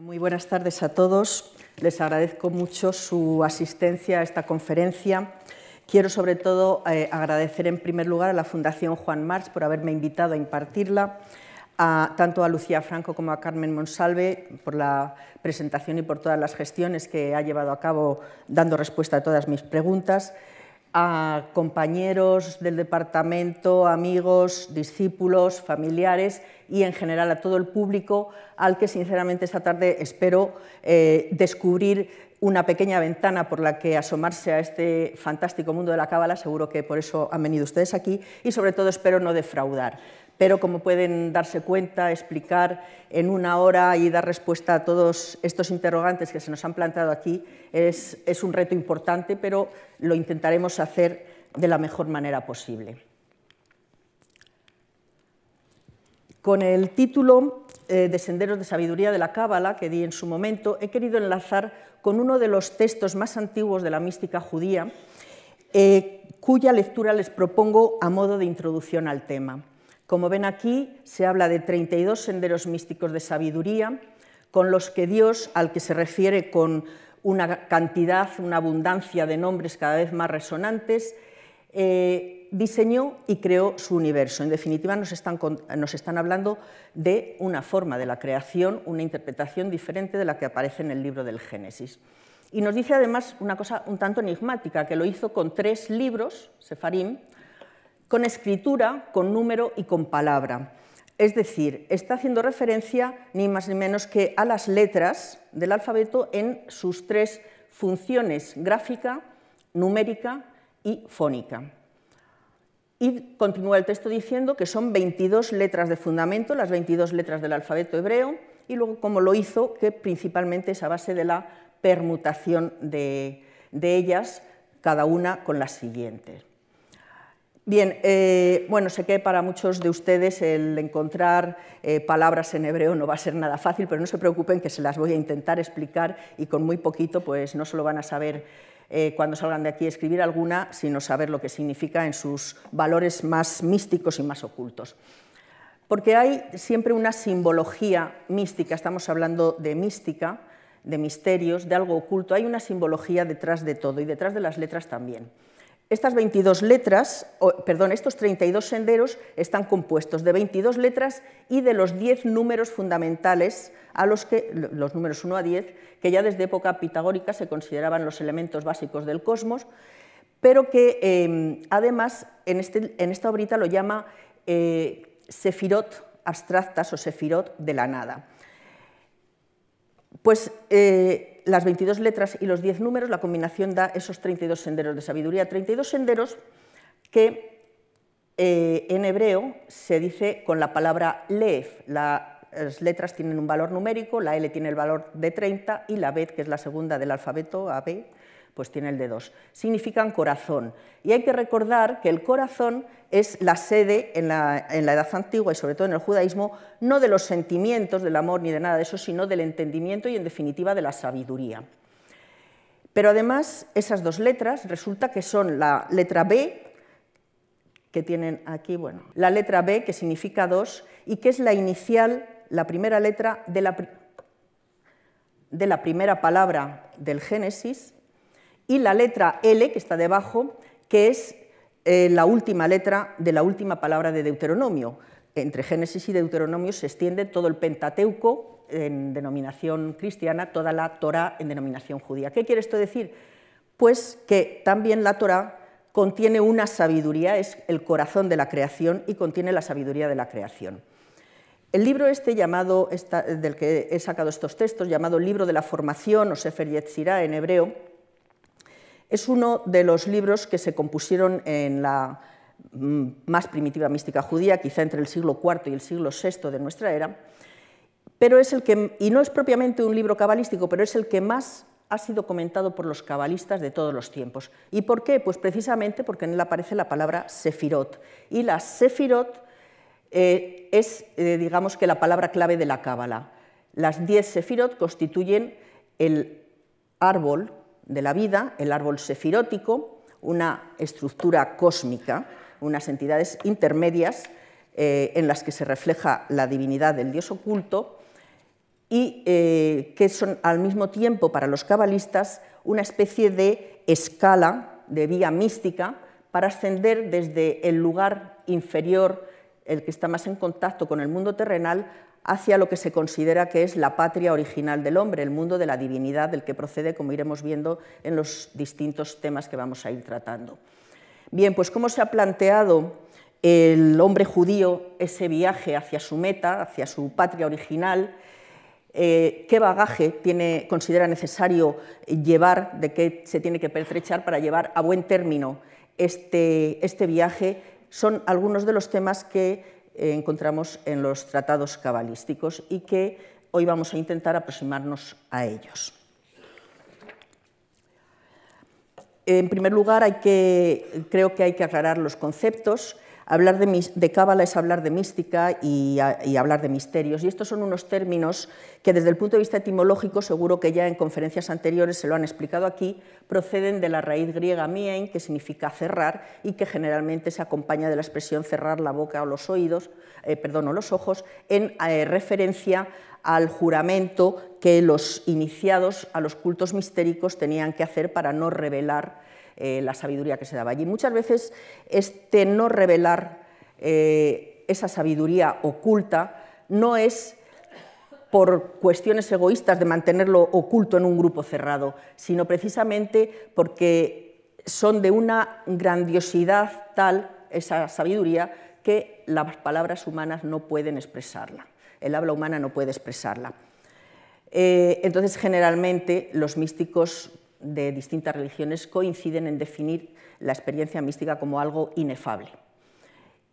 muy buenas tardes a todos. Les agradezco mucho su asistencia a esta conferencia. Quiero sobre todo eh, agradecer en primer lugar a la Fundación Juan March por haberme invitado a impartirla, tanto a Lucía Franco como a Carmen Monsalve por la presentación y por todas las gestiones que ha llevado a cabo dando respuesta a todas mis preguntas a compañeros del departamento, amigos, discípulos, familiares y en general a todo el público al que sinceramente esta tarde espero eh, descubrir una pequeña ventana por la que asomarse a este fantástico mundo de la cábala, seguro que por eso han venido ustedes aquí y sobre todo espero no defraudar pero como pueden darse cuenta, explicar en una hora y dar respuesta a todos estos interrogantes que se nos han planteado aquí es, un reto importante, pero lo intentaremos hacer de la mejor manera posible. Con el título eh, de Senderos de Sabiduría de la Cábala, que di en su momento, he querido enlazar con uno de los textos más antiguos de la mística judía, eh, cuya lectura les propongo a modo de introducción al tema. Como ven aquí, se habla de 32 senderos místicos de sabiduría, con los que Dios, al que se refiere con una cantidad, una abundancia de nombres cada vez más resonantes, eh, diseñó y creó su universo. En definitiva, nos están, nos están hablando de una forma de la creación, una interpretación diferente de la que aparece en el libro del Génesis. Y nos dice además una cosa un tanto enigmática, que lo hizo con tres libros, Sefarim, con escritura, con número y con palabra. Es decir, está haciendo referencia ni más ni menos que a las letras del alfabeto en sus tres funciones gráfica, numérica y fónica. Y continúa el texto diciendo que son 22 letras de fundamento, las 22 letras del alfabeto hebreo, y luego como lo hizo, que principalmente es a base de la permutación de, de ellas, cada una con las siguientes. Bien, eh, bueno, sé que para muchos de ustedes el encontrar eh, palabras en hebreo no va a ser nada fácil, pero no se preocupen que se las voy a intentar explicar y con muy poquito pues no solo van a saber eh, cuando salgan de aquí escribir alguna, sino saber lo que significa en sus valores más místicos y más ocultos. Porque hay siempre una simbología mística, estamos hablando de mística, de misterios, de algo oculto, hay una simbología detrás de todo y detrás de las letras también. Estas 22 letras, perdón, estos 32 senderos están compuestos de 22 letras y de los 10 números fundamentales, a los que los números 1 a 10, que ya desde época pitagórica se consideraban los elementos básicos del cosmos, pero que em, además en, este, en, esta obrita lo llama eh, sefirot abstractas o sefirot de la nada. Pues eh, las 22 letras y los 10 números, la combinación da esos 32 senderos de sabiduría, 32 senderos que eh, en hebreo se dice con la palabra leef. las letras tienen un valor numérico, la L tiene el valor de 30 y la B, que es la segunda del alfabeto, AB, pues tiene el de dos, significan corazón. Y hay que recordar que el corazón es la sede en la, edad antigua y sobre todo en el judaísmo, no de los sentimientos, del amor ni de nada de eso, sino del entendimiento y en definitiva de la sabiduría. Pero además esas dos letras resulta que son la letra B, que tienen aquí, bueno, la letra B que significa dos y que es la inicial, la primera letra de la primera palabra del Génesis, y la letra L, que está debajo, que es eh, la última letra de la última palabra de Deuteronomio. Entre Génesis y Deuteronomio se extiende todo el Pentateuco en denominación cristiana, toda la Torah en denominación judía. ¿Qué quiere esto decir? Pues que también la Torah contiene una sabiduría, es el corazón de la creación y contiene la sabiduría de la creación. El libro este llamado, del que he sacado estos textos, llamado Libro de la Formación o Sefer Yetzirah en hebreo, es uno de los libros que se compusieron en la mm, más primitiva mística judía, quizá entre el siglo IV y el siglo VI de nuestra era, pero es el que, y no es propiamente un libro cabalístico, pero es el que más ha sido comentado por los cabalistas de todos los tiempos. ¿Y por qué? Pues precisamente porque en él aparece la palabra sefirot. Y la sefirot eh, es, eh, digamos que, la palabra clave de la cábala. Las diez sefirot constituyen el árbol de la vida, el árbol sefirótico, una estructura cósmica, unas entidades intermedias eh, en las que se refleja la divinidad del dios oculto y eh, que son al mismo tiempo para los cabalistas una especie de escala, de vía mística, para ascender desde el lugar inferior, el que está más en contacto con el mundo terrenal, hacia lo que se considera que es la patria original del hombre, el mundo de la divinidad del que procede, como iremos viendo en los distintos temas que vamos a ir tratando. Bien, pues cómo se ha planteado el hombre judío ese viaje hacia su meta, hacia su patria original, eh, qué bagaje tiene, considera necesario llevar, de qué se tiene que pertrechar para llevar a buen término este, este viaje, son algunos de los temas que eh, encontramos en los tratados cabalísticos y que hoy vamos a intentar aproximarnos a ellos. En primer lugar, creo que hay que aclarar los conceptos. Hablar de, de cábala es hablar de mística y, hablar de misterios. Y estos son unos términos que desde el punto de vista etimológico, seguro que ya en conferencias anteriores se lo han explicado aquí, proceden de la raíz griega mien, que significa cerrar, y que generalmente se acompaña de la expresión cerrar la boca o los oídos, eh, perdón, o los ojos, en eh, referencia al juramento que los iniciados a los cultos mistéricos tenían que hacer para no revelar eh, la sabiduría que se daba allí. Muchas veces este no revelar eh, esa sabiduría oculta no es por cuestiones egoístas de mantenerlo oculto en un grupo cerrado, sino precisamente porque son de una grandiosidad tal esa sabiduría que las palabras humanas no pueden expresarla, el habla humana no puede expresarla. Eh, entonces, generalmente los místicos de distintas religiones coinciden en definir la experiencia mística como algo inefable.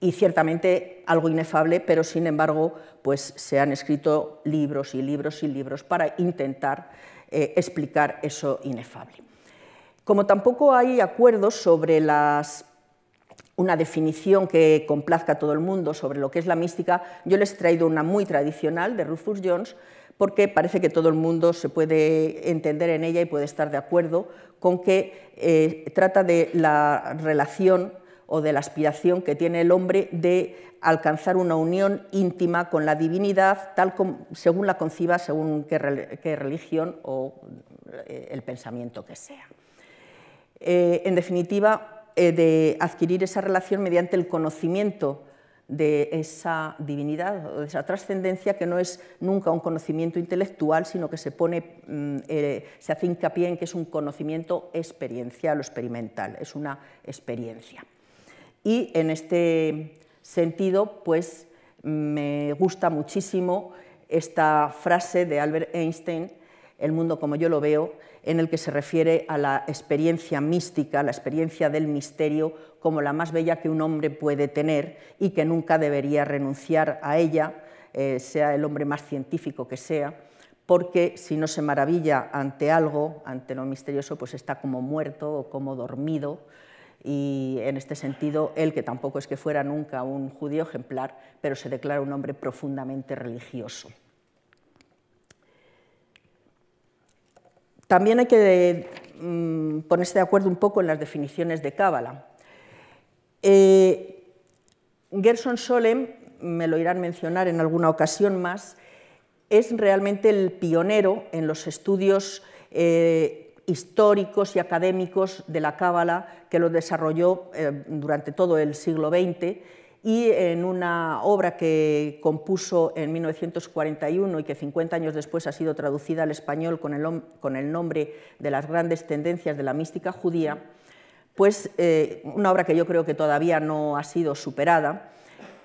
Y ciertamente algo inefable, pero sin embargo, pues se han escrito libros y libros y libros para intentar eh, explicar eso inefable. Como tampoco hay acuerdos sobre las una definición que complazca a todo el mundo sobre lo que es la mística, yo les he traído una muy tradicional de Rufus Jones, porque parece que todo el mundo se puede entender en ella y puede estar de acuerdo con que eh, trata de la relación o de la aspiración que tiene el hombre de alcanzar una unión íntima con la divinidad, tal como, según la conciba, según qué, religión o eh, el pensamiento que sea. Eh, en definitiva, de adquirir esa relación mediante el conocimiento de esa divinidad o de esa trascendencia que no es nunca un conocimiento intelectual, sino que se pone, mm, eh, se hace hincapié en que es un conocimiento experiencial o experimental, es una experiencia. Y en este sentido, pues me gusta muchísimo esta frase de Albert Einstein, el mundo como yo lo veo, en el que se refiere a la experiencia mística, la experiencia del misterio, como la más bella que un hombre puede tener y que nunca debería renunciar a ella, eh, sea el hombre más científico que sea, porque si no se maravilla ante algo, ante lo misterioso, pues está como muerto o como dormido. Y en este sentido, él, que tampoco es que fuera nunca un judío ejemplar, pero se declara un hombre profundamente religioso. También hay que mm, ponerse de acuerdo un poco en las definiciones de Cábala. Eh, Gerson Solem, me lo irán mencionar en alguna ocasión más, es realmente el pionero en los estudios eh, históricos y académicos de la Cábala, que lo desarrolló eh, durante todo el siglo XX y en una obra que compuso en 1941 y que 50 años después ha sido traducida al español con el, nombre de las grandes tendencias de la mística judía, pues eh, una obra que yo creo que todavía no ha sido superada,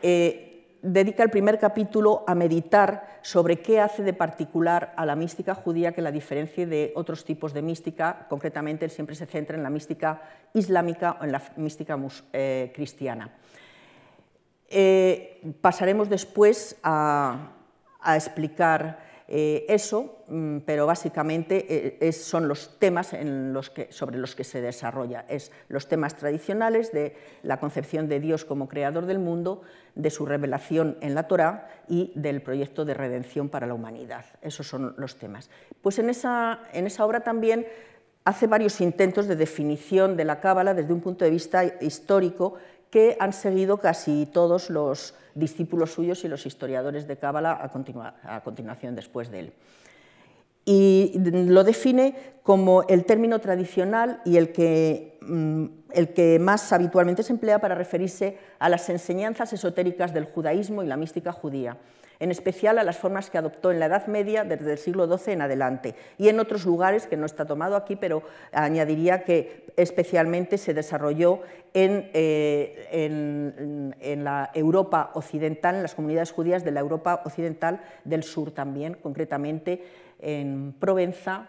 eh, dedica el primer capítulo a meditar sobre qué hace de particular a la mística judía que la diferencie de otros tipos de mística, concretamente siempre se centra en la mística islámica o en la mística eh, cristiana. Eh, pasaremos después a, explicar eh, eso, mm, pero básicamente eh, son los temas sobre los que se desarrolla. Es los temas tradicionales de la concepción de Dios como creador del mundo, de su revelación en la Torá y del proyecto de redención para la humanidad. Esos son los temas. Pues en esa, en esa obra también hace varios intentos de definición de la Cábala desde un punto de vista histórico que han seguido casi todos los discípulos suyos y los historiadores de Cábala a, continuación después de él. Y lo define como el término tradicional y mm, el que más habitualmente se emplea para referirse a las enseñanzas esotéricas del judaísmo y la mística judía en especial a las formas que adoptó en la Edad Media desde el siglo XII en adelante y en otros lugares que no está tomado aquí, pero añadiría que especialmente se desarrolló eh, en, en, la Europa occidental, en las comunidades judías de la Europa occidental del sur también, concretamente en Provenza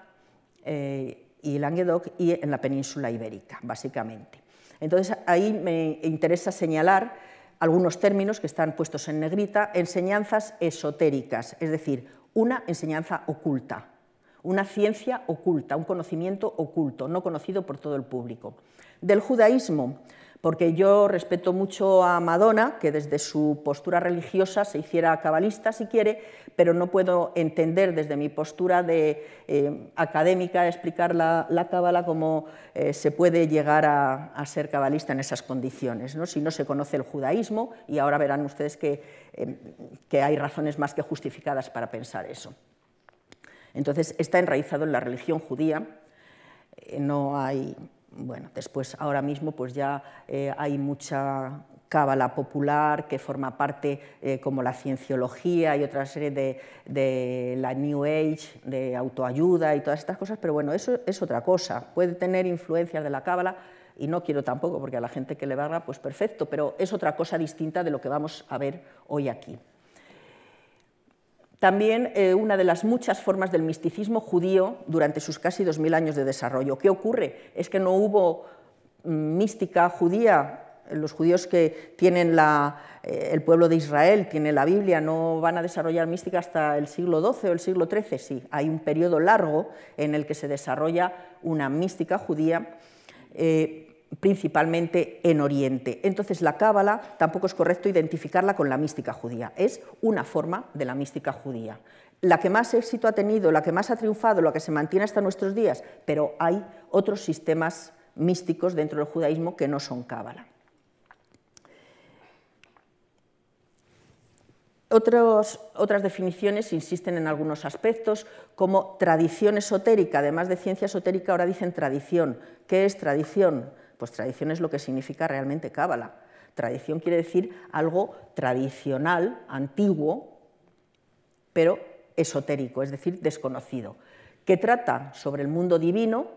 eh, y Languedoc y en la península ibérica, básicamente. Entonces ahí me interesa señalar algunos términos que están puestos en negrita, enseñanzas esotéricas, es decir, una enseñanza oculta, una ciencia oculta, un conocimiento oculto, no conocido por todo el público. Del judaísmo, porque yo respeto mucho a Madonna, que desde su postura religiosa se hiciera cabalista si quiere, pero no puedo entender desde mi postura de, eh, académica explicar la, cábala cómo eh, se puede llegar a, ser cabalista en esas condiciones, si no se conoce el judaísmo, y ahora verán ustedes que, em, que hay razones más que justificadas para pensar eso. Entonces está enraizado en la religión judía, eh, no hay bueno, después ahora mismo pues ya eh, hay mucha cábala popular que forma parte eh, como la cienciología y otra serie de, de, la New Age, de autoayuda y todas estas cosas, pero bueno, eso es otra cosa, puede tener influencias de la cábala y no quiero tampoco porque a la gente que le barra pues perfecto, pero es otra cosa distinta de lo que vamos a ver hoy aquí también eh, una de las muchas formas del misticismo judío durante sus casi 2.000 años de desarrollo. ¿Qué ocurre? Es que no hubo mm, mística judía. Los judíos que tienen eh, el pueblo de Israel, tienen la Biblia, no van a desarrollar mística hasta el siglo XII o el siglo XIII. Sí, hay un periodo largo en el que se desarrolla una mística judía. Eh, principalmente en Oriente. Entonces la cábala tampoco es correcto identificarla con la mística judía, es una forma de la mística judía. La que más éxito ha tenido, la que más ha triunfado, la que se mantiene hasta nuestros días, pero hay otros sistemas místicos dentro del judaísmo que no son cábala. otras definiciones insisten en algunos aspectos, como tradición esotérica, además de ciencia esotérica, ahora dicen tradición. ¿Qué es tradición? Pues tradición es lo que significa realmente cábala. Tradición quiere decir algo tradicional, antiguo, pero esotérico, es decir, desconocido, que trata sobre el mundo divino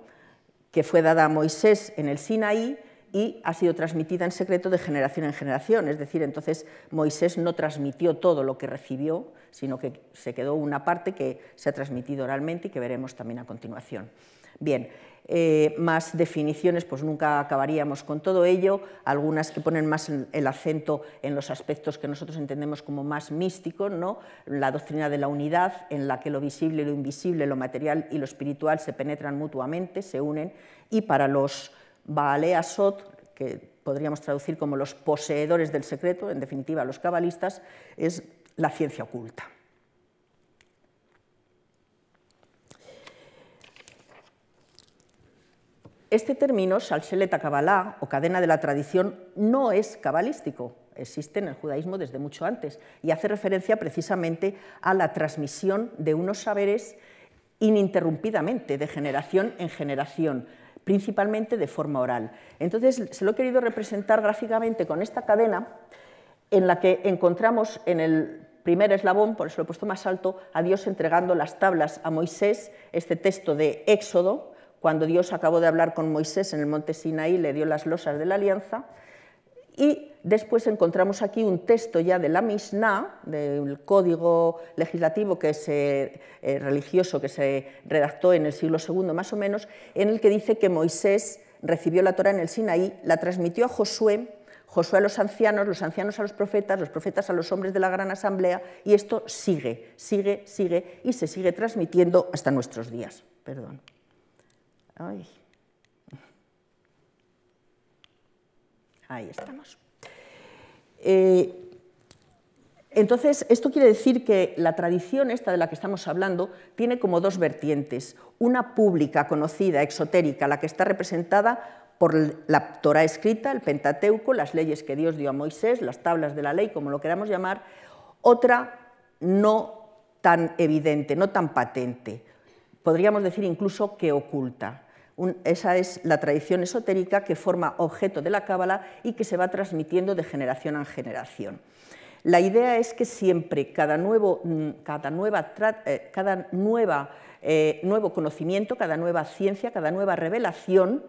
que fue dada a Moisés en el Sinaí y ha sido transmitida en secreto de generación en generación. Es decir, entonces Moisés no transmitió todo lo que recibió, sino que se quedó una parte que se ha transmitido oralmente y que veremos también a continuación. Bien, eh, más definiciones, pues nunca acabaríamos con todo ello, algunas que ponen más el acento en los aspectos que nosotros entendemos como más místicos, ¿no? la doctrina de la unidad, en la que lo visible, lo invisible, lo material y lo espiritual se penetran mutuamente, se unen, y para los Baaleasot, que podríamos traducir como los poseedores del secreto, en definitiva los cabalistas, es la ciencia oculta. Este término, Salseleta Kabbalah o cadena de la tradición, no es cabalístico, existe en el judaísmo desde mucho antes y hace referencia precisamente a la transmisión de unos saberes ininterrumpidamente, de generación en generación, principalmente de forma oral. Entonces, se lo he querido representar gráficamente con esta cadena en la que encontramos en el primer eslabón, por eso lo he puesto más alto, a Dios entregando las tablas a Moisés, este texto de Éxodo, cuando Dios acabó de hablar con Moisés en el monte Sinaí, le dio las losas de la alianza. Y después encontramos aquí un texto ya de la Mishnah, del código legislativo que es eh, religioso que se redactó en el siglo II más o menos, en el que dice que Moisés recibió la Torah en el Sinaí, la transmitió a Josué, Josué a los ancianos, los ancianos a los profetas, los profetas a los hombres de la gran asamblea, y esto sigue, sigue, sigue, y se sigue transmitiendo hasta nuestros días. Perdón. Ahí estamos. Eh, entonces, esto quiere decir que la tradición esta de la que estamos hablando tiene como dos vertientes. Una pública, conocida, exotérica, la que está representada por la Torah escrita, el Pentateuco, las leyes que Dios dio a Moisés, las tablas de la ley, como lo queramos llamar. Otra no tan evidente, no tan patente. Podríamos decir incluso que oculta esa es la tradición esotérica que forma objeto de la cábala y que se va transmitiendo de generación en generación. La idea es que siempre cada nueva, mm, cada nueva, eh, eh, nuevo conocimiento, cada nueva ciencia, cada nueva revelación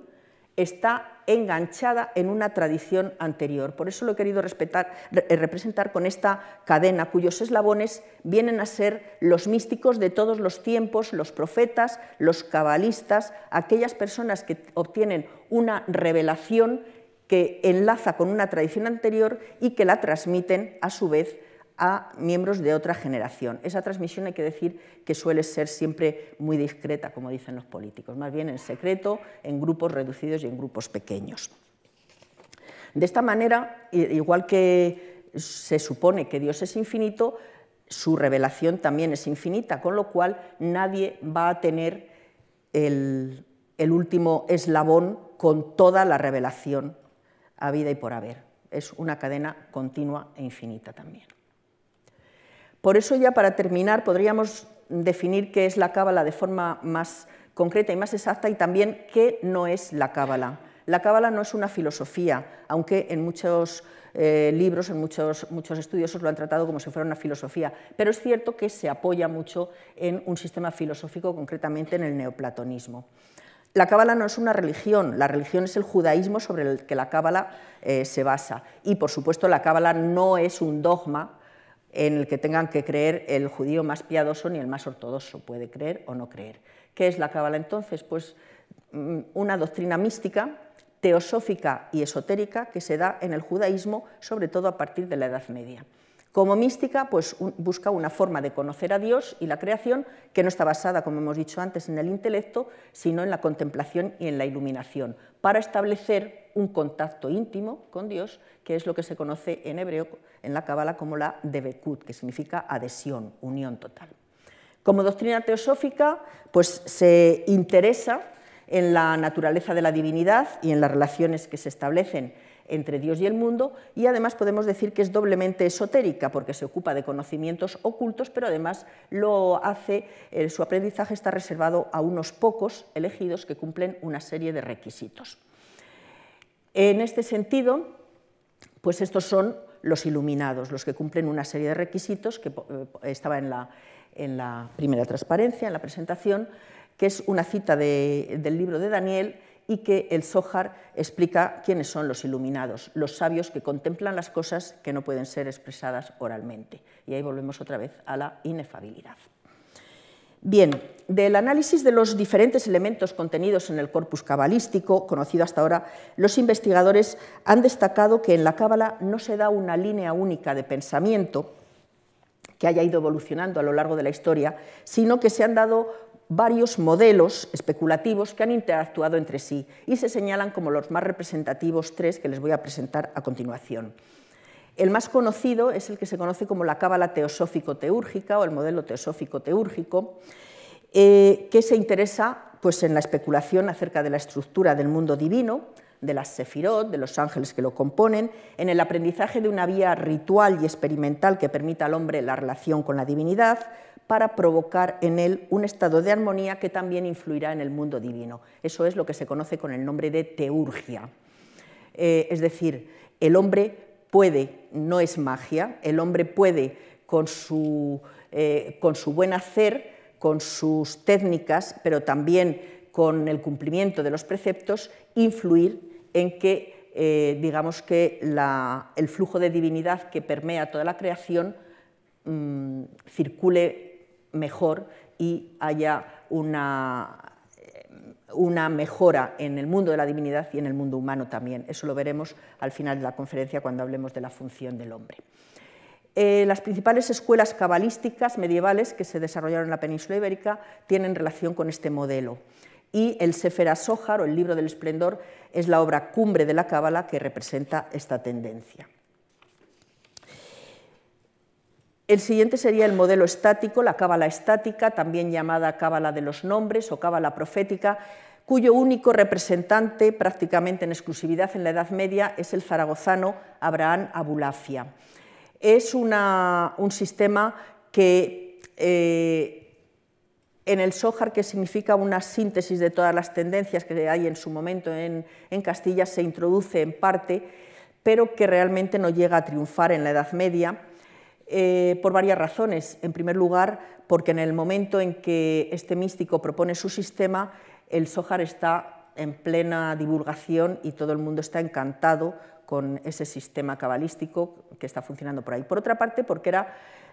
está enganchada en una tradición anterior. Por eso lo he querido eh, representar con esta cadena, cuyos eslabones vienen a ser los místicos de todos los tiempos, los profetas, los cabalistas, aquellas personas que obtienen una revelación que enlaza con una tradición anterior y que la transmiten a su vez a miembros de otra generación. Esa transmisión hay que decir que suele ser siempre muy discreta, como dicen los políticos, más bien en secreto, en grupos reducidos y en grupos pequeños. De esta manera, igual que se supone que Dios es infinito, su revelación también es infinita, con lo cual nadie va a tener el, último eslabón con toda la revelación a vida y por haber. Es una cadena continua e infinita también. Por eso ya para terminar podríamos definir qué es la cábala de forma más concreta y más exacta y también qué no es la cábala. La cábala no es una filosofía, aunque en muchos eh, libros, en muchos, muchos estudiosos lo han tratado como si fuera una filosofía, pero es cierto que se apoya mucho en un sistema filosófico, concretamente en el neoplatonismo. La cábala no es una religión, la religión es el judaísmo sobre el que la cábala eh, se basa. Y por supuesto la cábala no es un dogma, en el que tengan que creer el judío más piadoso ni el más ortodoxo, puede creer o no creer. ¿Qué es la cábala entonces? Pues mm, una doctrina mística, teosófica y esotérica que se da en el judaísmo, sobre todo a partir de la Edad Media. Como mística, pues busca una forma de conocer a Dios y la creación que no está basada, como hemos dicho antes, en el intelecto, sino en la contemplación y en la iluminación, para establecer un contacto íntimo con Dios, que es lo que se conoce en hebreo, en la Kabbalah como la debekut, que significa adhesión, unión total. Como doctrina teosófica, pues se interesa en la naturaleza de la divinidad y en las relaciones que se establecen entre Dios y el mundo y además podemos decir que es doblemente esotérica porque se ocupa de conocimientos ocultos, pero además lo hace, eh, su aprendizaje está reservado a unos pocos elegidos que cumplen una serie de requisitos. En este sentido, pues estos son los iluminados, los que cumplen una serie de requisitos que eh, estaba en la, en la primera transparencia, en la presentación, que es una cita del libro de Daniel y que el Zohar explica quiénes son los iluminados, los sabios que contemplan las cosas que no pueden ser expresadas oralmente. Y ahí volvemos otra vez a la inefabilidad. Bien, del análisis de los diferentes elementos contenidos en el corpus cabalístico, conocido hasta ahora, los investigadores han destacado que en la cábala no se da una línea única de pensamiento que haya ido evolucionando a lo largo de la historia, sino que se han dado varios modelos especulativos que han interactuado entre sí y se señalan como los más representativos tres que les voy a presentar a continuación. El más conocido es el que se conoce como la cábala teosófico-teúrgica o el modelo teosófico-teúrgico, eh, que se interesa pues, en la especulación acerca de la estructura del mundo divino, de las sefirot, de los ángeles que lo componen, en el aprendizaje de una vía ritual y experimental que permita al hombre la relación con la divinidad, para provocar en él un estado de armonía que también influirá en el mundo divino. Eso es lo que se conoce con el nombre de teurgia. Eh, es decir, el hombre puede, no es magia, el hombre puede con su, eh, con su buen hacer, con sus técnicas, pero también con el cumplimiento de los preceptos, influir en que, eh, digamos que el flujo de divinidad que permea toda la creación mm, circule mejor y haya eh, una, mejora en el mundo de la divinidad y en el mundo humano también. Eso lo veremos al final de la conferencia cuando hablemos de la función del hombre. Eh, las principales escuelas cabalísticas medievales que se desarrollaron en la península ibérica tienen relación con este modelo. Y el Sefer Sohar o el libro del esplendor es la obra cumbre de la cábala que representa esta tendencia. El siguiente sería el modelo estático, la cábala estática, también llamada cábala de los nombres o cábala profética, cuyo único representante, prácticamente en exclusividad en la Edad Media, es el zaragozano Abraham Abulafia. Es un sistema que eh, en el Sójar, que significa una síntesis de todas las tendencias que hay en su momento en Castilla, se introduce en parte, pero que realmente no llega a triunfar en la Edad Media eh, por varias razones. En primer lugar, porque en el momento en que este místico propone su sistema, el Sohar está en plena divulgación y todo el mundo está encantado con ese sistema cabalístico que está funcionando por ahí. Por otra parte, porque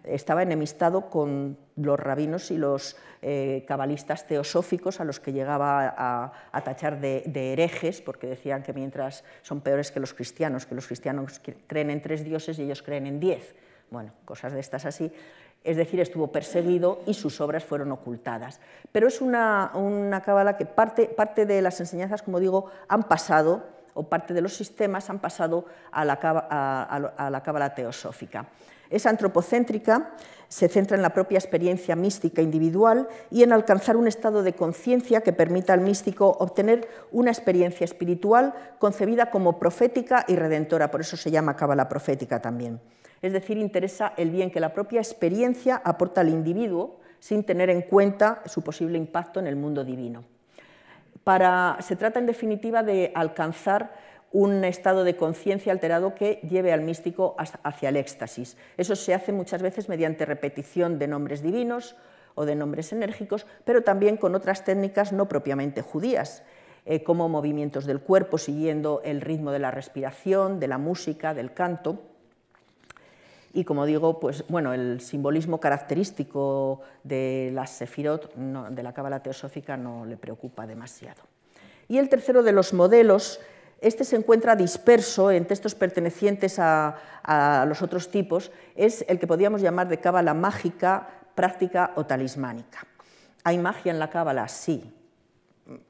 estaba enemistado con los rabinos y los eh, cabalistas teosóficos a los que llegaba a, tachar de, de, herejes, porque decían que mientras son peores que los cristianos, que los cristianos creen en tres dioses y ellos creen en diez bueno, cosas de estas así. Es decir, estuvo perseguido y sus obras fueron ocultadas. Pero es una, cábala que parte, de las enseñanzas, como digo, han pasado, o parte de los sistemas han pasado a la cábala teosófica. Es antropocéntrica, se centra en la propia experiencia mística individual y en alcanzar un estado de conciencia que permita al místico obtener una experiencia espiritual concebida como profética y redentora, por eso se llama cábala profética también es decir, interesa el bien que la propia experiencia aporta al individuo sin tener en cuenta su posible impacto en el mundo divino. se trata en definitiva de alcanzar un estado de conciencia alterado que lleve al místico hacia el éxtasis. Eso se hace muchas veces mediante repetición de nombres divinos o de nombres enérgicos, pero también con otras técnicas no propiamente judías, eh, como movimientos del cuerpo siguiendo el ritmo de la respiración, de la música, del canto. Y como digo, pues, bueno, el simbolismo característico de la sefirot, de la cábala teosófica, no le preocupa demasiado. Y el tercero de los modelos, este se encuentra disperso en textos pertenecientes a, a los otros tipos, es el que podríamos llamar de cábala mágica, práctica o talismánica. ¿Hay magia en la cábala? Sí,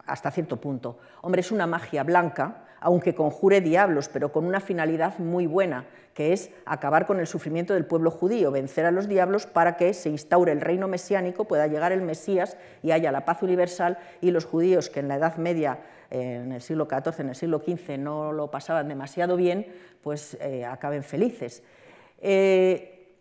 hasta cierto punto. Hombre, es una magia blanca, aunque conjure diablos, pero con una finalidad muy buena, que es acabar con el sufrimiento del pueblo judío, vencer a los diablos para que se instaure el reino mesiánico, pueda llegar el Mesías y haya la paz universal y los judíos que en la Edad Media eh, en el siglo XIV, en el siglo XV no lo pasaban demasiado bien, pues eh, acaben felices. Eh,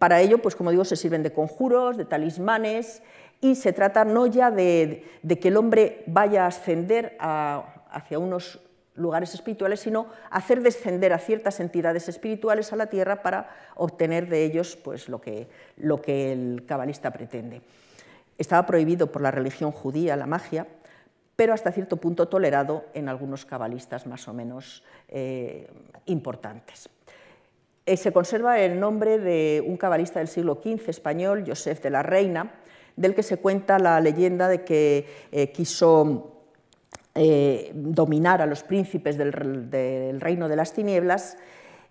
para ello, pues como digo, se sirven de conjuros, de talismanes, y se trata no ya de, que el hombre vaya a ascender hacia unos lugares espirituales, sino hacer descender a ciertas entidades espirituales a la tierra para obtener de ellos pues, lo, que, el cabalista pretende. Estaba prohibido por la religión judía la magia, pero hasta cierto punto tolerado en algunos cabalistas más o menos eh, importantes. Eh, se conserva el nombre de un cabalista del siglo XV español, Josef de la Reina, del que se cuenta la leyenda de que eh, quiso eh, dominar a los príncipes del, reino de las tinieblas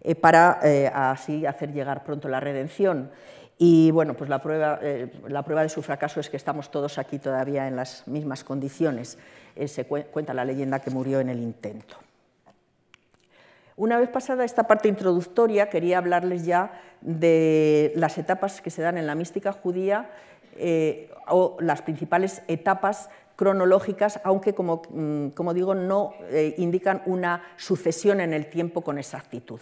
eh, para eh, así hacer llegar pronto la redención. Y bueno, pues la prueba, de su fracaso es que estamos todos aquí todavía en las mismas condiciones. se cuenta la leyenda que murió en el intento. Una vez pasada esta parte introductoria, quería hablarles ya de las etapas que se dan en la mística judía o las principales etapas cronológicas, aunque como, mm, digo, no eh, indican una sucesión en el tiempo con exactitud.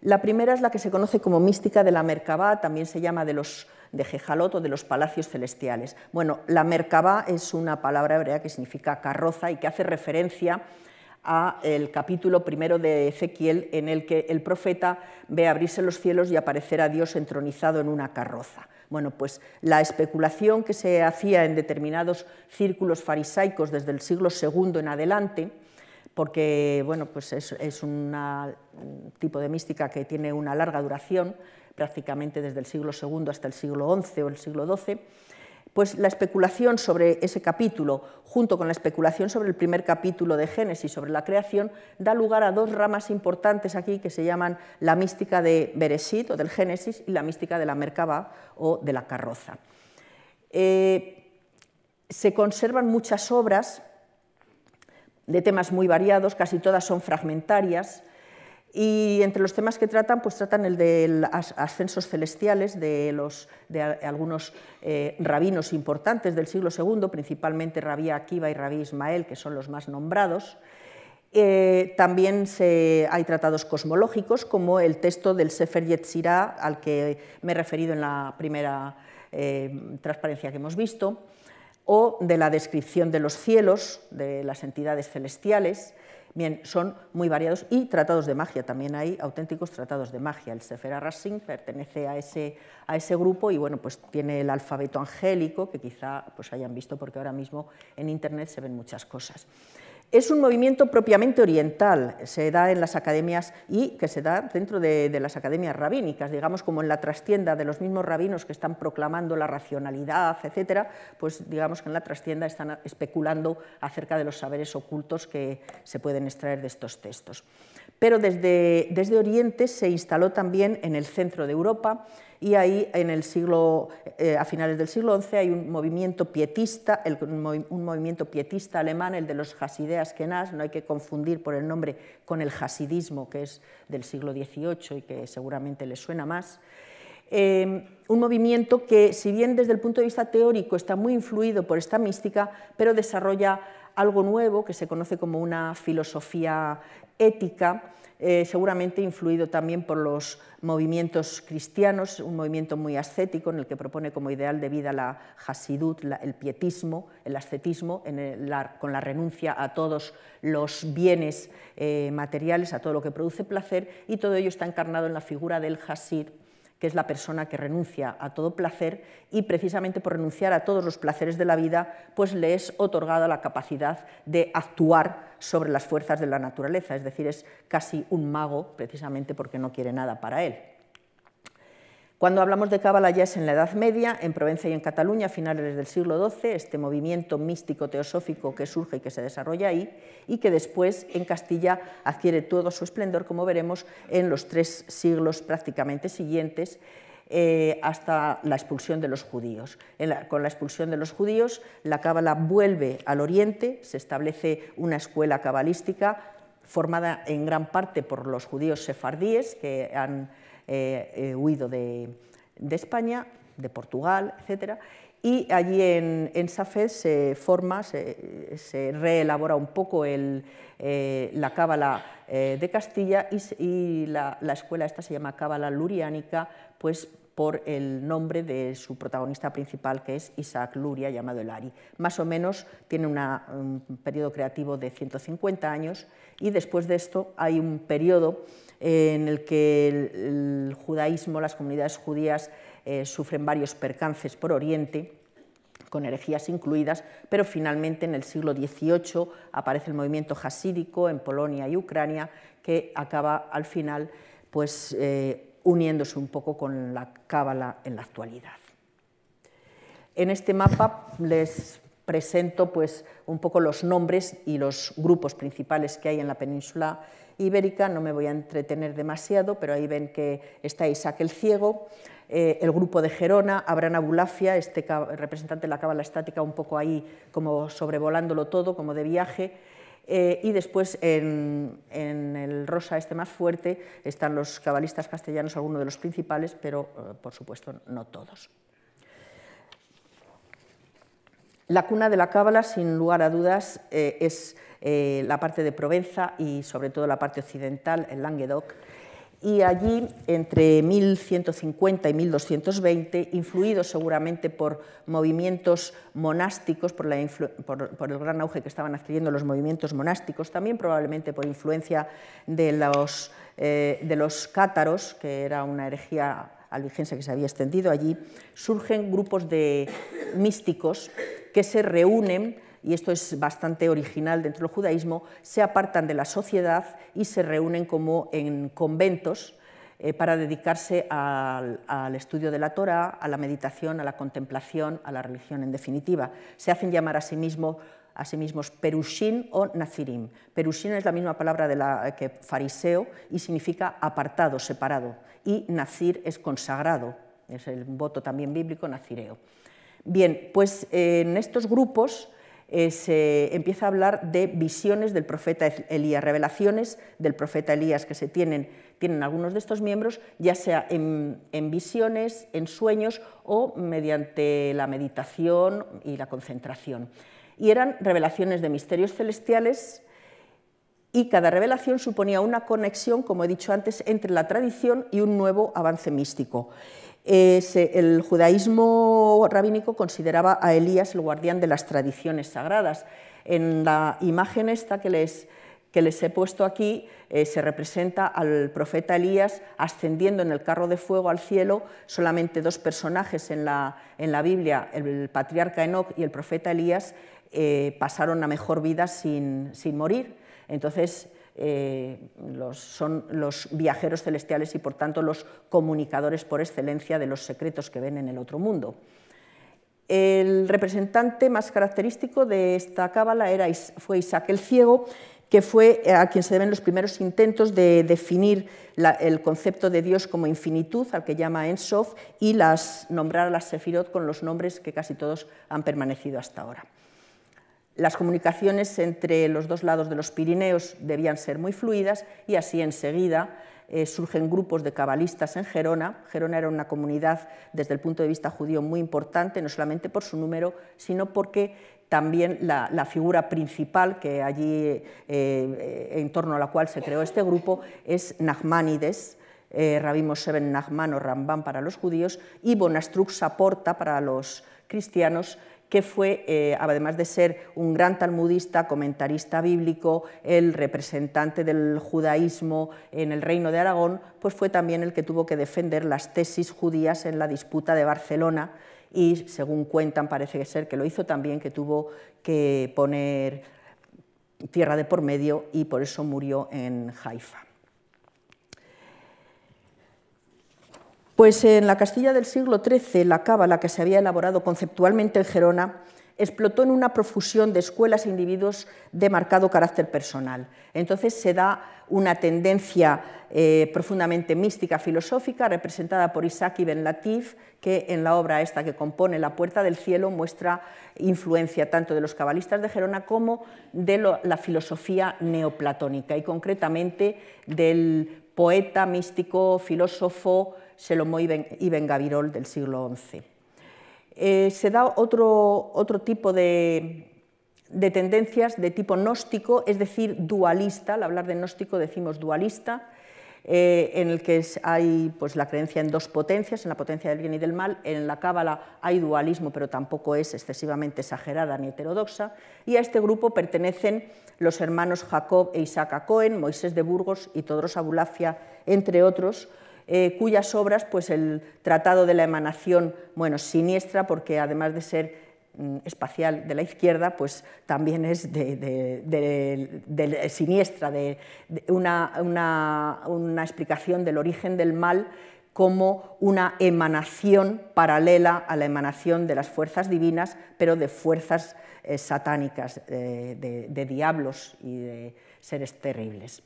La primera es la que se conoce como mística de la Merkabah, también se llama de los de jejalot o de los palacios celestiales. Bueno, la Merkabah es una palabra hebrea que significa carroza y que hace referencia a el capítulo primero de Ezequiel en el que el profeta ve abrirse los cielos y aparecer a Dios entronizado en una carroza. Bueno, pues la especulación que se hacía en determinados círculos farisaicos desde el siglo II en adelante, porque bueno, pues es, un tipo de mística que tiene una larga duración, prácticamente desde el siglo II hasta el siglo XI o el siglo XII, pues la especulación sobre ese capítulo, junto con la especulación sobre el primer capítulo de Génesis, sobre la creación, da lugar a dos ramas importantes aquí que se llaman la mística de Beresit o del Génesis y la mística de la Merkabah o de la carroza. Eh, se conservan muchas obras de temas muy variados, casi todas son fragmentarias, y entre los temas que tratan, pues tratan el de ascensos celestiales de, algunos eh, rabinos importantes del siglo II, principalmente Rabí Akiva y Rabí Ismael, que son los más nombrados. Eh, también hay tratados cosmológicos, como el texto del Sefer Yetzirah, al que me he referido en la primera eh, transparencia que hemos visto, o de la descripción de los cielos, de las entidades celestiales, Bien, son muy variados y tratados de magia, también hay auténticos tratados de magia. El Sefer Arasing pertenece a ese, a ese grupo y bueno, pues tiene el alfabeto angélico que quizá pues hayan visto porque ahora mismo en internet se ven muchas cosas. Es un movimiento propiamente oriental, se da en las academias y que se da dentro de, las academias rabínicas, digamos como en la trastienda de los mismos rabinos que están proclamando la racionalidad, etcétera, pues digamos que en la trastienda están especulando acerca de los saberes ocultos que se pueden extraer de estos textos pero desde, desde Oriente se instaló también en el centro de Europa y ahí en el siglo, eh, a finales del siglo XI hay un movimiento pietista, un movimiento pietista alemán, el de los hasideas kenaz, no hay que confundir por el nombre con el hasidismo que es del siglo XVIII y que seguramente le suena más. Em, un movimiento que, si bien desde el punto de vista teórico está muy influido por esta mística, pero desarrolla algo nuevo que se conoce como una filosofía ética, eh, seguramente influido también por los movimientos cristianos, un movimiento muy ascético en el que propone como ideal de vida la hasidut, el pietismo, el ascetismo, con la renuncia a todos los bienes eh, materiales, a todo lo que produce placer, y todo ello está encarnado en la figura del hasid que es la persona que renuncia a todo placer y precisamente por renunciar a todos los placeres de la vida, pues le es otorgada la capacidad de actuar sobre las fuerzas de la naturaleza, es decir, es casi un mago precisamente porque no quiere nada para él. Cuando hablamos de Cábala ya es en la Edad Media, en Provenza y en Cataluña, a finales del siglo XII, este movimiento místico teosófico que surge y que se desarrolla ahí, y que después en Castilla adquiere todo su esplendor, como veremos, en los tres siglos prácticamente siguientes, eh, hasta la expulsión de los judíos. con la expulsión de los judíos, la cábala vuelve al oriente, se establece una escuela cabalística formada en gran parte por los judíos sefardíes que han eh, eh, huido de, España, de Portugal, etc. Y allí en, en se forma, se, reelabora un poco eh, la cábala de Castilla y, la, escuela esta se llama cábala luriánica, pues por el nombre de su protagonista principal, que es Isaac Luria, llamado el Ari. Más o menos tiene un periodo creativo de 150 años y después de esto hay un periodo en el que el, judaísmo, las comunidades judías eh, sufren varios percances por Oriente, con herejías incluidas, pero finalmente en el siglo XVIII aparece el movimiento hasídico en Polonia y Ucrania, que acaba al final pues, eh, uniéndose un poco con la cábala en la actualidad. En este mapa les presento pues, un poco los nombres y los grupos principales que hay en la península ibérica. No me voy a entretener demasiado, pero ahí ven que está Isaac el Ciego, eh, el grupo de Gerona, Abraham Abulafia, este representante de la cábala estática, un poco ahí como sobrevolándolo todo, como de viaje. Eh, y después en rosa, este más fuerte, están los cabalistas castellanos, algunos de los principales, pero eh, por supuesto no todos. La cuna de la cábala, sin lugar a dudas, eh, es eh, la parte de Provenza y sobre todo la parte occidental, el Languedoc, y allí entre 1150 y 1220, influidos seguramente por movimientos monásticos, por, el gran auge que estaban adquiriendo los movimientos monásticos, también probablemente por influencia de los, eh, de los cátaros, que era una herejía albigense que se había extendido allí, surgen grupos de místicos que se reúnen y esto es bastante original dentro del judaísmo, se apartan de la sociedad y se reúnen como en conventos eh, para dedicarse al, estudio de la Torah, a la meditación, a la contemplación, a la religión en definitiva. Se hacen llamar a sí mismos a sí mismos perushin o nazirim. Perushin es la misma palabra que fariseo y significa apartado, separado. Y nazir es consagrado, es el voto también bíblico nazireo. Bien, pues en estos grupos eh, se empieza a hablar de visiones del profeta Elías, revelaciones del profeta Elías que se tienen, tienen algunos de estos miembros, ya sea en, en visiones, en sueños o mediante la meditación y la concentración. Y eran revelaciones de misterios celestiales y cada revelación suponía una conexión, como he dicho antes, entre la tradición y un nuevo avance místico el judaísmo rabínico consideraba a Elías el guardián de las tradiciones sagradas. En la imagen esta que les, que les he puesto aquí, eh, se representa al profeta Elías ascendiendo en el carro de fuego al cielo, solamente dos personajes en la, en la Biblia, el patriarca Enoch y el profeta Elías, eh, pasaron la mejor vida sin, sin morir. Entonces, eh, son los viajeros celestiales y por tanto los comunicadores por excelencia de los secretos que ven en el otro mundo. El representante más característico de esta cábala era, fue Isaac el Ciego, que fue eh, a quien se deben los primeros intentos de definir el concepto de Dios como infinitud, al que llama Ensof, y las, nombrar a las Sefirot con los nombres que casi todos han permanecido hasta ahora. Las comunicaciones entre los dos lados de los Pirineos debían ser muy fluidas y así enseguida eh, surgen grupos de cabalistas en Gerona. Gerona era una comunidad desde el punto de vista judío muy importante, no solamente por su número, sino porque también la, figura principal que allí, eh, en torno a la cual se creó este grupo, es Nachmanides, eh, Moshe Nachman o Rambán para los judíos y Bonastrux Saporta para los cristianos, que fue, eh, además de ser un gran talmudista, comentarista bíblico, el representante del judaísmo en el Reino de Aragón, pues fue también el que tuvo que defender las tesis judías en la disputa de Barcelona y, según cuentan, parece ser que lo hizo también, que tuvo que poner tierra de por medio y por eso murió en Haifa. Pues en la Castilla del siglo XIII, la cábala que se había elaborado conceptualmente en Gerona explotó en una profusión de escuelas e individuos de marcado carácter personal. Entonces se da una tendencia eh, profundamente mística, filosófica, representada por Isaac Ibn Latif, que en la obra esta que compone La Puerta del Cielo muestra influencia tanto de los cabalistas de Gerona como de la filosofía neoplatónica y concretamente del poeta, místico, filósofo, Selomó Ben Gavirol del siglo XI. Eh, se da otro, tipo de, tendencias de tipo gnóstico, es decir, dualista. Al hablar de gnóstico decimos dualista, eh, en el que hay pues, la creencia en dos potencias, en la potencia del bien y del mal. En la cábala hay dualismo, pero tampoco es excesivamente exagerada ni heterodoxa. Y a este grupo pertenecen los hermanos Jacob e Isaac Cohen, Moisés de Burgos y Todros Abulafia, entre otros, eh, cuyas obras, pues el Tratado de la Emanación, bueno, siniestra, porque además de ser mm, espacial de la izquierda, pues también es de, siniestra, de, una, explicación del origen del mal como una emanación paralela a la emanación de las fuerzas divinas, pero de fuerzas eh, satánicas, eh, de diablos y de seres terribles.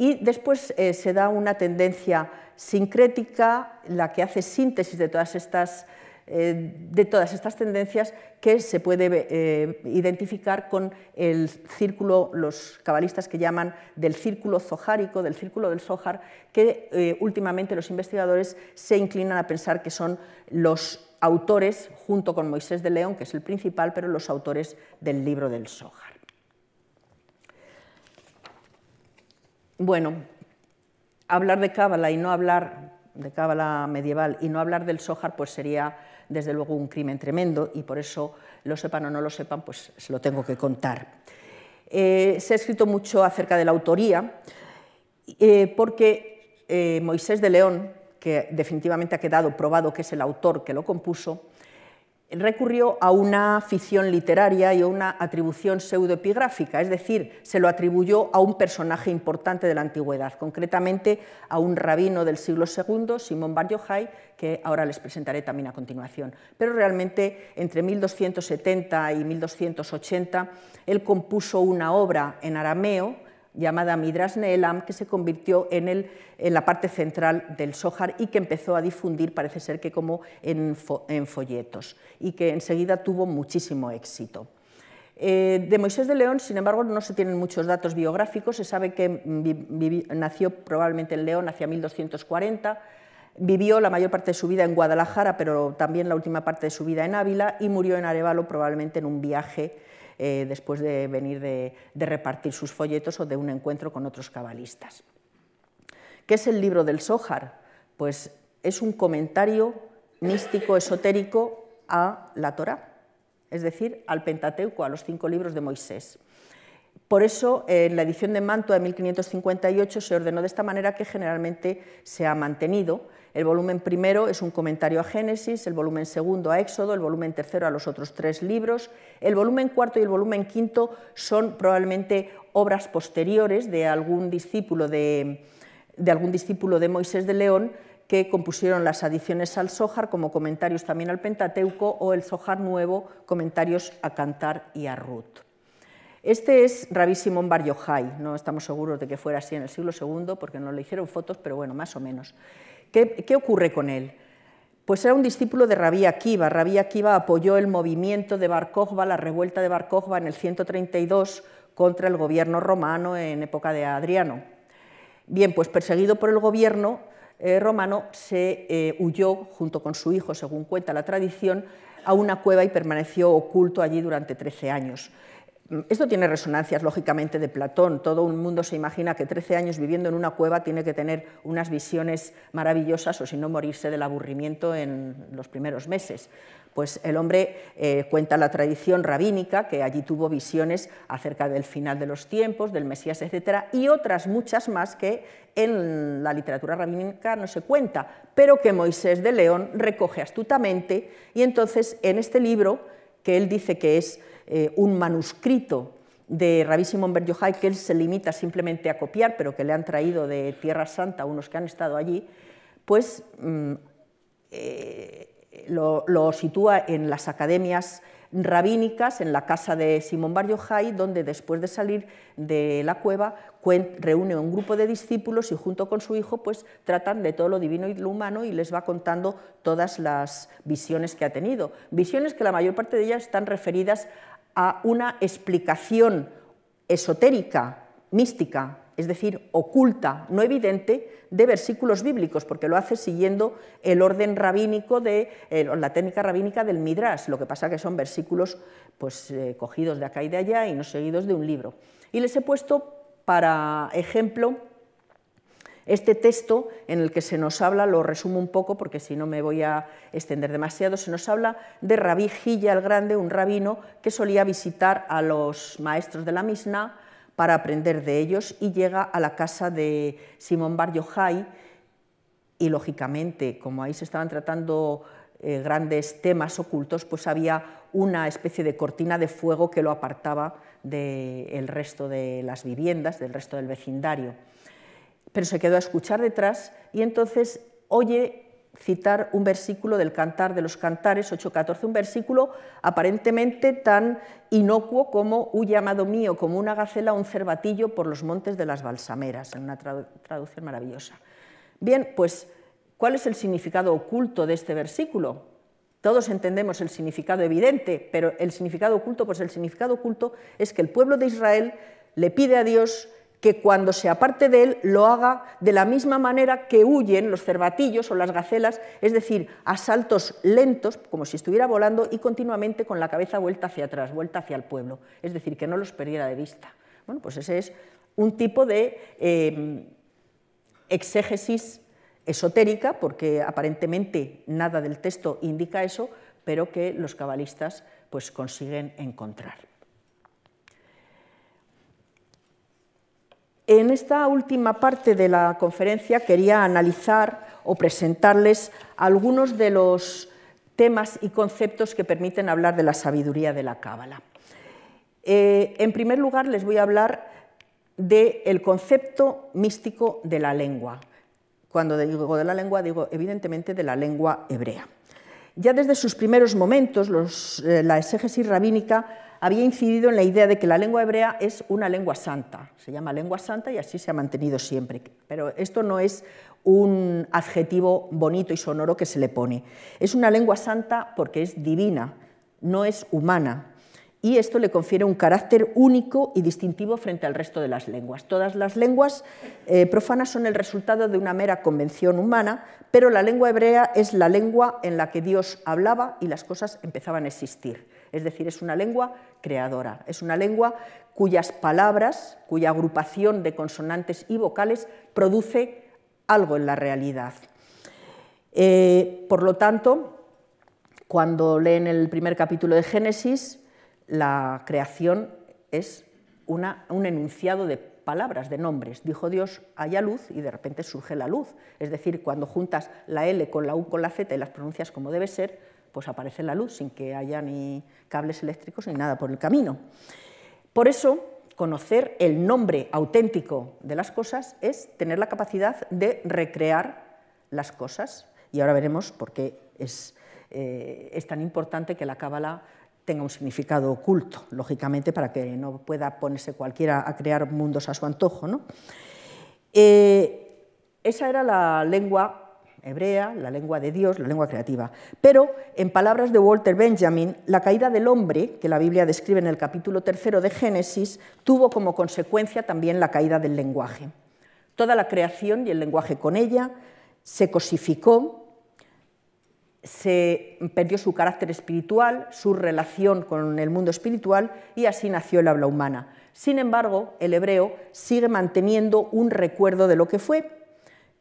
Y después eh, se da una tendencia sincrética, la que hace síntesis de todas estas, eh, de todas estas tendencias que se puede eh, identificar con el círculo, los cabalistas que llaman del círculo zojárico, del círculo del Zohar, que últimamente los investigadores se inclinan a pensar que son los autores, junto con Moisés de León, que es el principal, pero los autores del libro del Zohar. bueno, hablar de Cábala y no hablar de Cábala medieval y no hablar del Sohar, pues sería desde luego un crimen tremendo y por eso lo sepan o no lo sepan, pues se lo tengo que contar. Eh, se ha escrito mucho acerca de la autoría eh, porque eh, Moisés de León, que definitivamente ha quedado probado que es el autor que lo compuso, recurrió a una ficción literaria y a una atribución pseudoepigráfica, es decir, se lo atribuyó a un personaje importante de la antigüedad, concretamente a un rabino del siglo II, Simón Bar Yojai, que ahora les presentaré también a continuación. Pero realmente entre 1270 y 1280 él compuso una obra en arameo, llamada Midras Elam, que se convirtió en, el, en la parte central del Sohar y que empezó a difundir, parece ser que como en, folletos, y que enseguida tuvo muchísimo éxito. Eh, de Moisés de León, sin embargo, no se tienen muchos datos biográficos, se sabe que nació probablemente en León hacia 1240, vivió la mayor parte de su vida en Guadalajara, pero también la última parte de su vida en Ávila, y murió en Arevalo probablemente en un viaje eh, después de venir de, repartir sus folletos o de un encuentro con otros cabalistas. ¿Qué es el libro del Sohar? Pues es un comentario místico, esotérico a la Torá, es decir, al Pentateuco, a los cinco libros de Moisés. Por eso, en la edición de Mantua de 1558 se ordenó de esta manera que generalmente se ha mantenido. El volumen primero es un comentario a Génesis, el volumen segundo a Éxodo, el volumen tercero a los otros tres libros, el volumen cuarto y el volumen quinto son probablemente obras posteriores de algún discípulo de, algún discípulo de Moisés de León que compusieron las adiciones al Zohar como comentarios también al Pentateuco o el Zohar nuevo, comentarios a Cantar y a Ruth. Este es Rabí Simón Bar no estamos seguros de que fuera así en el siglo II porque no le hicieron fotos, pero bueno, más o menos. ¿Qué, ocurre con él? Pues era un discípulo de Rabí Akiva. Rabí Akiva apoyó el movimiento de Bar la revuelta de Bar en el 132 contra el gobierno romano en época de Adriano. Bien, pues perseguido por el gobierno eh, romano, se eh, huyó junto con su hijo, según cuenta la tradición, a una cueva y permaneció oculto allí durante 13 años. Esto tiene resonancias, lógicamente, de Platón. Todo un mundo se imagina que 13 años viviendo en una cueva tiene que tener unas visiones maravillosas o si no morirse del aburrimiento en los primeros meses. Pues el hombre eh, cuenta la tradición rabínica, que allí tuvo visiones acerca del final de los tiempos, del Mesías, etcétera, y otras muchas más que en la literatura rabínica no se cuenta, pero que Moisés de León recoge astutamente y entonces en este libro, que él dice que es eh, un manuscrito de Rabbi Simón Bar Yojai que él se limita simplemente a copiar, pero que le han traído de Tierra Santa unos que han estado allí, pues mm, eh, lo, sitúa en las academias rabínicas, en la casa de Simón Bar Yojai, donde después de salir de la cueva reúne un grupo de discípulos y junto con su hijo pues tratan de todo lo divino y lo humano y les va contando todas las visiones que ha tenido. Visiones que la mayor parte de ellas están referidas a una explicación esotérica, mística, es decir, oculta, no evidente, de versículos bíblicos, porque lo hace siguiendo el orden rabínico de eh, la técnica rabínica del Midrash, lo que pasa que son versículos pues, eh, cogidos de acá y de allá y no seguidos de un libro. Y les he puesto para ejemplo este texto en el que se nos habla, lo resumo un poco porque si no me voy a extender demasiado, se nos habla de Rabí Gilla el Grande, un rabino que solía visitar a los maestros de la Misna para aprender de ellos y llega a la casa de Simón Bar Yojai y lógicamente, como ahí se estaban tratando eh, grandes temas ocultos, pues había una especie de cortina de fuego que lo apartaba del resto de las viviendas, del resto del vecindario pero se quedó a escuchar detrás y entonces oye citar un versículo del Cantar de los Cantares 8.14, un versículo aparentemente tan inocuo como un llamado mío, como una gacela, un cervatillo por los montes de las balsameras», en una traducción maravillosa. Bien, pues, ¿cuál es el significado oculto de este versículo? Todos entendemos el significado evidente, pero el significado oculto, pues el significado oculto es que el pueblo de Israel le pide a Dios que cuando se aparte de él lo haga de la misma manera que huyen los cervatillos o las gacelas, es decir, a saltos lentos, como si estuviera volando y continuamente con la cabeza vuelta hacia atrás, vuelta hacia el pueblo, es decir, que no los perdiera de vista. Bueno, pues ese es un tipo de eh, exégesis esotérica, porque aparentemente nada del texto indica eso, pero que los cabalistas pues, consiguen encontrar. En esta última parte de la conferencia quería analizar o presentarles algunos de los temas y conceptos que permiten hablar de la sabiduría de la cábala. Eh, en primer lugar, les voy a hablar del concepto místico de la lengua. Cuando digo de la lengua, digo evidentemente de la lengua hebrea. Ya desde sus primeros momentos, eh, la exégesis rabínica había incidido en la idea de que la lengua hebrea es una lengua santa. Se llama lengua santa y así se ha mantenido siempre. Pero esto no es un adjetivo bonito y sonoro que se le pone. Es una lengua santa porque es divina, no es humana y esto le confiere un carácter único y distintivo frente al resto de las lenguas. Todas las lenguas eh, profanas son el resultado de una mera convención humana, pero la lengua hebrea es la lengua en la que Dios hablaba y las cosas empezaban a existir. Es decir, es una lengua creadora, es una lengua cuyas palabras, cuya agrupación de consonantes y vocales produce algo en la realidad. Eh, por lo tanto, cuando leen el primer capítulo de Génesis, la creación es una, un enunciado de palabras, de nombres. Dijo Dios, haya luz y de repente surge la luz. Es decir, cuando juntas la L con la U con la Z y las pronuncias como debe ser, pues aparece la luz sin que haya ni cables eléctricos ni nada por el camino. Por eso, conocer el nombre auténtico de las cosas es tener la capacidad de recrear las cosas. Y ahora veremos por qué es, eh, es tan importante que la cábala tenga un significado oculto, lógicamente, para que no pueda ponerse cualquiera a crear mundos a su antojo. Eh, esa era la lengua hebrea, la lengua de Dios, la lengua creativa. Pero, en palabras de Walter Benjamin, la caída del hombre, que la Biblia describe en el capítulo tercero de Génesis, tuvo como consecuencia también la caída del lenguaje. Toda la creación y el lenguaje con ella se cosificó, se perdió su carácter espiritual, su relación con el mundo espiritual y así nació el habla humana. Sin embargo, el hebreo sigue manteniendo un recuerdo de lo que fue,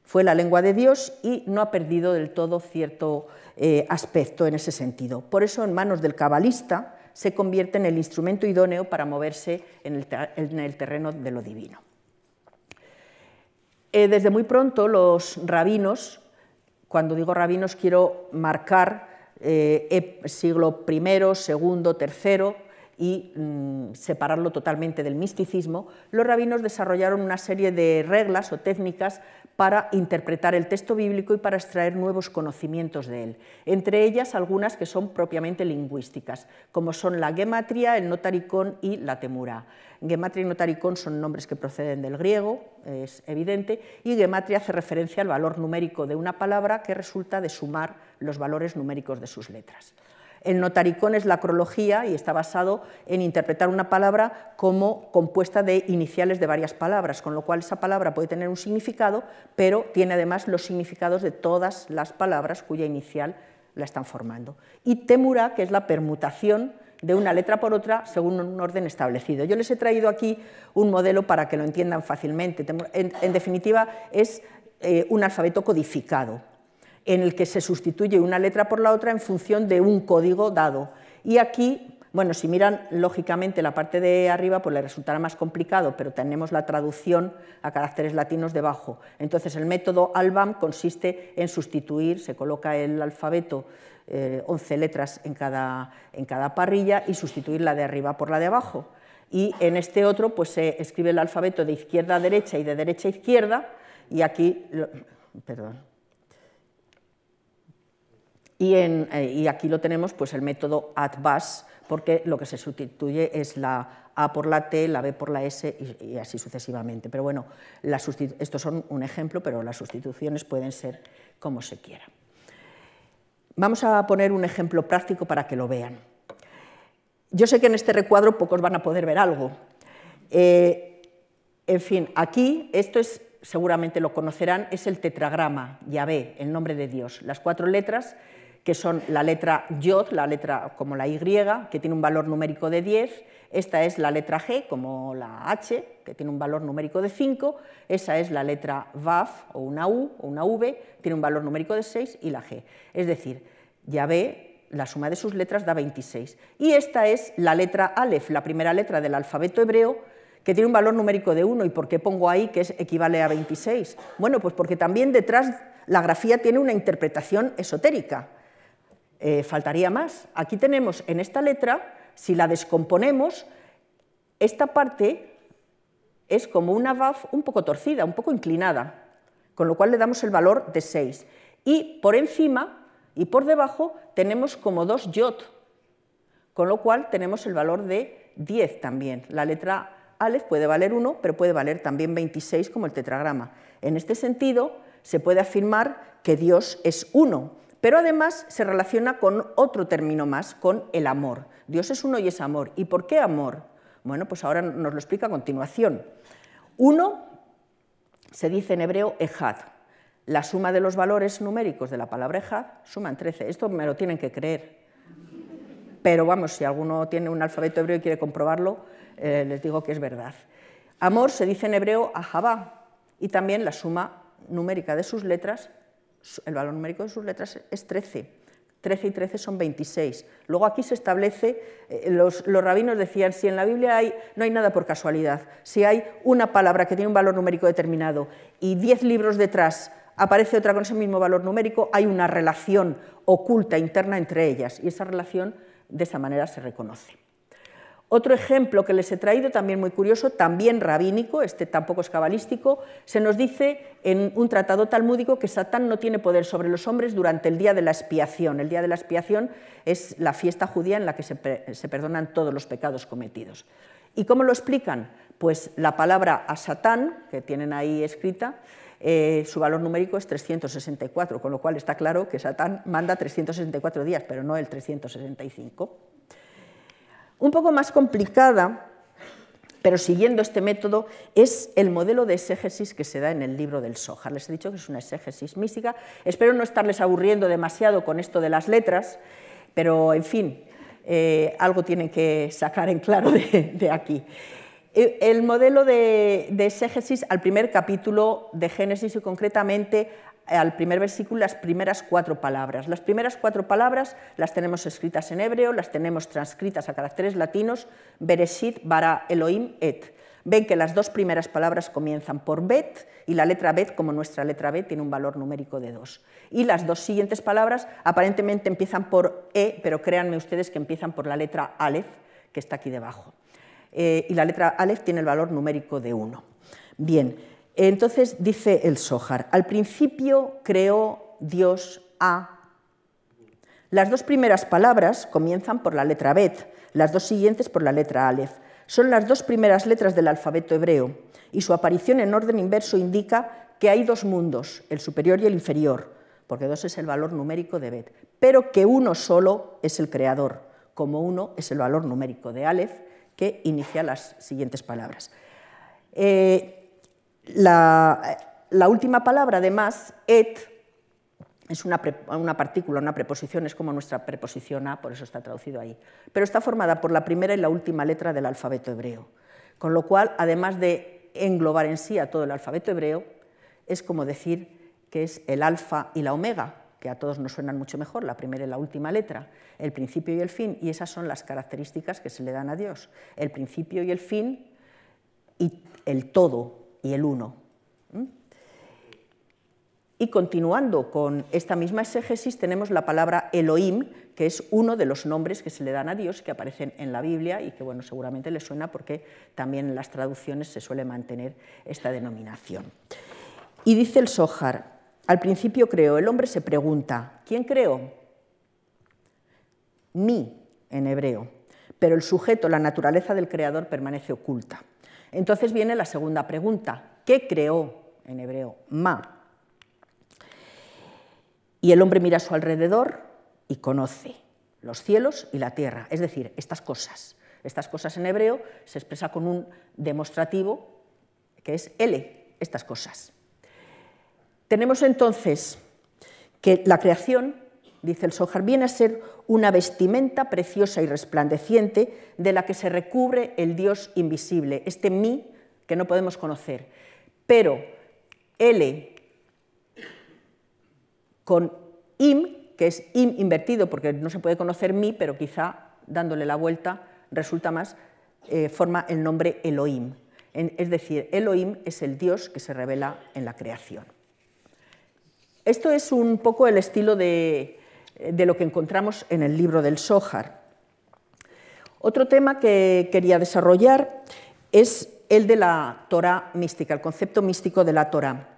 fue la lengua de Dios y no ha perdido del todo cierto eh, aspecto en ese sentido. Por eso, en manos del cabalista, se convierte en el instrumento idóneo para moverse en el, terreno de lo divino. Eh, desde muy pronto, los rabinos cuando digo rabinos quiero marcar eh, siglo I, II, III y mm, separarlo totalmente del misticismo, los rabinos desarrollaron una serie de reglas o técnicas para interpretar el texto bíblico y para extraer nuevos conocimientos de él, entre ellas algunas que son propiamente lingüísticas, como son la gematria, el notaricón y la temura. Gematria y notaricón son nombres que proceden del griego, es evidente, y gematria hace referencia al valor numérico de una palabra que resulta de sumar los valores numéricos de sus letras. El notaricón es la crología y está basado en interpretar una palabra como compuesta de iniciales de varias palabras, con lo cual esa palabra puede tener un significado, pero tiene además los significados de todas las palabras cuya inicial la están formando. Y temura, que es la permutación de una letra por otra según un orden establecido. Yo les he traído aquí un modelo para que lo entiendan fácilmente. En, definitiva, es eh, un alfabeto codificado en el que se sustituye una letra por la otra en función de un código dado. Y aquí, bueno, si miran lógicamente la parte de arriba, pues le resultará más complicado, pero tenemos la traducción a caracteres latinos debajo. Entonces, el método ALBAM consiste en sustituir, se coloca el alfabeto 11 eh, letras en cada, en cada parrilla y sustituir la de arriba por la de abajo. Y en este otro pues se escribe el alfabeto de izquierda a derecha y de derecha a izquierda y aquí, perdón, eh, y, aquí lo tenemos, pues el método ADVAS, porque lo que se sustituye es la A por la T, la B por la S y, así sucesivamente. Pero bueno, estos son un ejemplo, pero las sustituciones pueden ser como se quiera. Vamos a poner un ejemplo práctico para que lo vean. Yo sé que en este recuadro pocos van a poder ver algo. Eh, en fin, aquí, esto es, seguramente lo conocerán, es el tetragrama, Yahvé, el nombre de Dios. Las cuatro letras que son la letra Yod, la letra como la Y, que tiene un valor numérico de 10, esta es la letra G, como la H, que tiene un valor numérico de 5, esa es la letra VAF, o una U, o una V, tiene un valor numérico de 6, y la G. Es decir, ya ve la suma de sus letras da 26. Y esta es la letra Aleph, la primera letra del alfabeto hebreo, que tiene un valor numérico de 1. ¿Y por qué pongo ahí que es, equivale a 26? Bueno, pues porque también detrás la grafía tiene una interpretación esotérica. Eh, faltaría más. Aquí tenemos en esta letra, si la descomponemos, esta parte es como una VAF un poco torcida, un poco inclinada, con lo cual le damos el valor de 6. Y por encima y por debajo tenemos como dos yot, con lo cual tenemos el valor de 10 también. La letra Aleph puede valer 1, pero puede valer también 26 como el tetragrama. En este sentido, se puede afirmar que Dios es uno, pero además se relaciona con otro término más, con el amor. Dios es uno y es amor. ¿Y por qué amor? Bueno, pues ahora nos lo explica a continuación. Uno se dice en hebreo ejad. La suma de los valores numéricos de la palabra ejad suman 13. Esto me lo tienen que creer. Pero vamos, si alguno tiene un alfabeto hebreo y quiere comprobarlo, eh, les digo que es verdad. Amor se dice en hebreo ahabá y también la suma numérica de sus letras el valor numérico de sus letras es 13. 13 y 13 son 26. Luego aquí se establece, eh, los, rabinos decían, si en la Biblia hay, no hay nada por casualidad, si hay una palabra que tiene un valor numérico determinado y 10 libros detrás aparece otra con ese mismo valor numérico, hay una relación oculta, interna entre ellas, y esa relación de esa manera se reconoce. Otro ejemplo que les he traído, también muy curioso, también rabínico, este tampoco es cabalístico, se nos dice en un tratado talmúdico que Satán no tiene poder sobre los hombres durante el día de la expiación. El día de la expiación es la fiesta judía en la que se, perdonan todos los pecados cometidos. ¿Y cómo lo explican? Pues la palabra a Satán, que tienen ahí escrita, eh, su valor numérico es 364, con lo cual está claro que Satán manda 364 días, pero no el 365. Un poco más complicada, pero siguiendo este método, es el modelo de exégesis que se da en el libro del Sohar. Les he dicho que es una exégesis mística. Espero no estarles aburriendo demasiado con esto de las letras, pero en fin, eh, algo tienen que sacar en claro de, aquí. E, el modelo de, de exégesis al primer capítulo de Génesis y concretamente al primer versículo las primeras cuatro palabras. Las primeras cuatro palabras las tenemos escritas en hebreo, las tenemos transcritas a caracteres latinos, Bereshit bara Elohim et. Ven que las dos primeras palabras comienzan por bet y la letra bet, como nuestra letra b, tiene un valor numérico de 2. Y las dos siguientes palabras aparentemente empiezan por e, pero créanme ustedes que empiezan por la letra aleph, que está aquí debajo. Eh, y la letra aleph tiene el valor numérico de 1. Bien, entonces dice el Sohar, al principio creó Dios a... Las dos primeras palabras comienzan por la letra Bet, las dos siguientes por la letra Aleph. Son las dos primeras letras del alfabeto hebreo y su aparición en orden inverso indica que hay dos mundos, el superior y el inferior, porque dos es el valor numérico de Bet, pero que uno solo es el creador, como uno es el valor numérico de Aleph que inicia las siguientes palabras. Eh, la, última palabra, además, et, es una, una, partícula, una preposición, es como nuestra preposición a, por eso está traducido ahí, pero está formada por la primera y la última letra del alfabeto hebreo, con lo cual, además de englobar en sí a todo el alfabeto hebreo, es como decir que es el alfa y la omega, que a todos nos suenan mucho mejor, la primera y la última letra, el principio y el fin, y esas son las características que se le dan a Dios, el principio y el fin y el todo, y el uno. Y continuando con esta misma exégesis, tenemos la palabra Elohim, que es uno de los nombres que se le dan a Dios, que aparecen en la Biblia y que bueno, seguramente le suena porque también en las traducciones se suele mantener esta denominación. Y dice el Sohar, al principio creo, el hombre se pregunta, ¿quién creó? Mi, en hebreo, pero el sujeto, la naturaleza del creador permanece oculta. Entonces viene la segunda pregunta, ¿qué creó en hebreo? Ma. Y el hombre mira a su alrededor y conoce los cielos y la tierra, es decir, estas cosas. Estas cosas en hebreo se expresa con un demostrativo que es L, estas cosas. Tenemos entonces que la creación dice el Sohar, viene a ser una vestimenta preciosa y resplandeciente de la que se recubre el Dios invisible, este mi que no podemos conocer. Pero L con im, que es im invertido, porque no se puede conocer mi, pero quizá dándole la vuelta resulta más, eh, forma el nombre Elohim. es decir, Elohim es el Dios que se revela en la creación. Esto es un poco el estilo de, eh, de lo que encontramos en el libro del Sójar. Otro tema que quería desarrollar es el de la Torah mística, el concepto místico de la Torah.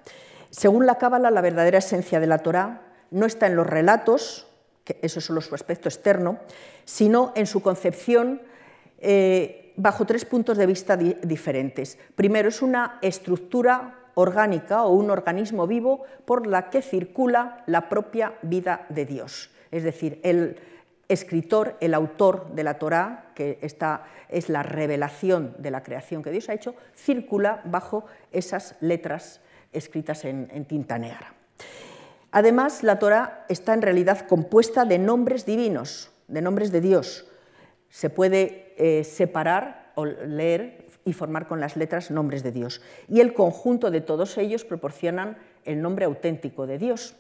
Según la Cábala, la verdadera esencia de la Torah no está en los relatos, que eso es solo su aspecto externo, sino en su concepción eh, bajo tres puntos de vista diferentes. Primero, es una estructura orgánica o un organismo vivo por la que circula la propia vida de Dios. Es decir, el escritor, el autor de la Torá, que está es la revelación de la creación que Dios ha hecho, circula bajo esas letras escritas en, tinta negra. Además, la Torá está en realidad compuesta de nombres divinos, de nombres de Dios. Se puede eh, separar o leer y formar con las letras nombres de Dios. Y el conjunto de todos ellos proporcionan el nombre auténtico de Dios.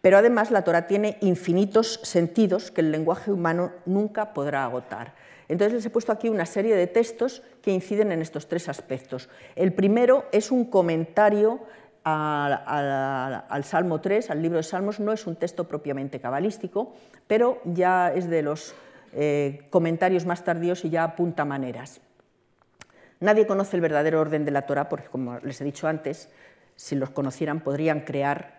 Pero además la Torah tiene infinitos sentidos que el lenguaje humano nunca podrá agotar. Entonces les he puesto aquí una serie de textos que inciden en estos tres aspectos. El primero es un comentario al, Salmo 3, al libro de Salmos, no es un texto propiamente cabalístico, pero ya es de los eh, comentarios más tardíos y ya apunta maneras. Nadie conoce el verdadero orden de la Torah porque, como les he dicho antes, si los conocieran podrían crear,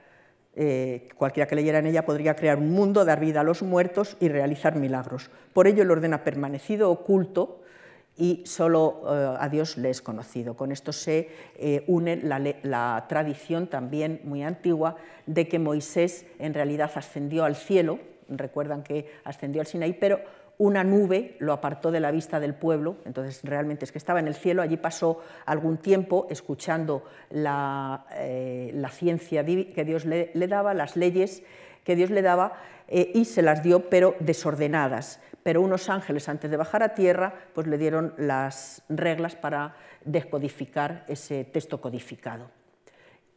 eh, cualquiera que leyera en ella podría crear un mundo, dar vida a los muertos y realizar milagros. Por ello el orden ha permanecido oculto y solo eh, a Dios le es conocido. Con esto se eh, une la, la tradición también muy antigua de que Moisés en realidad ascendió al cielo, recuerdan que ascendió al Sinaí, pero una nube lo apartó de la vista del pueblo, entonces realmente es que estaba en el cielo, allí pasó algún tiempo escuchando la, eh, ciencia que Dios le, daba, las leyes que Dios le daba, eh, y se las dio, pero desordenadas. Pero unos ángeles, antes de bajar a tierra, pues le dieron las reglas para descodificar ese texto codificado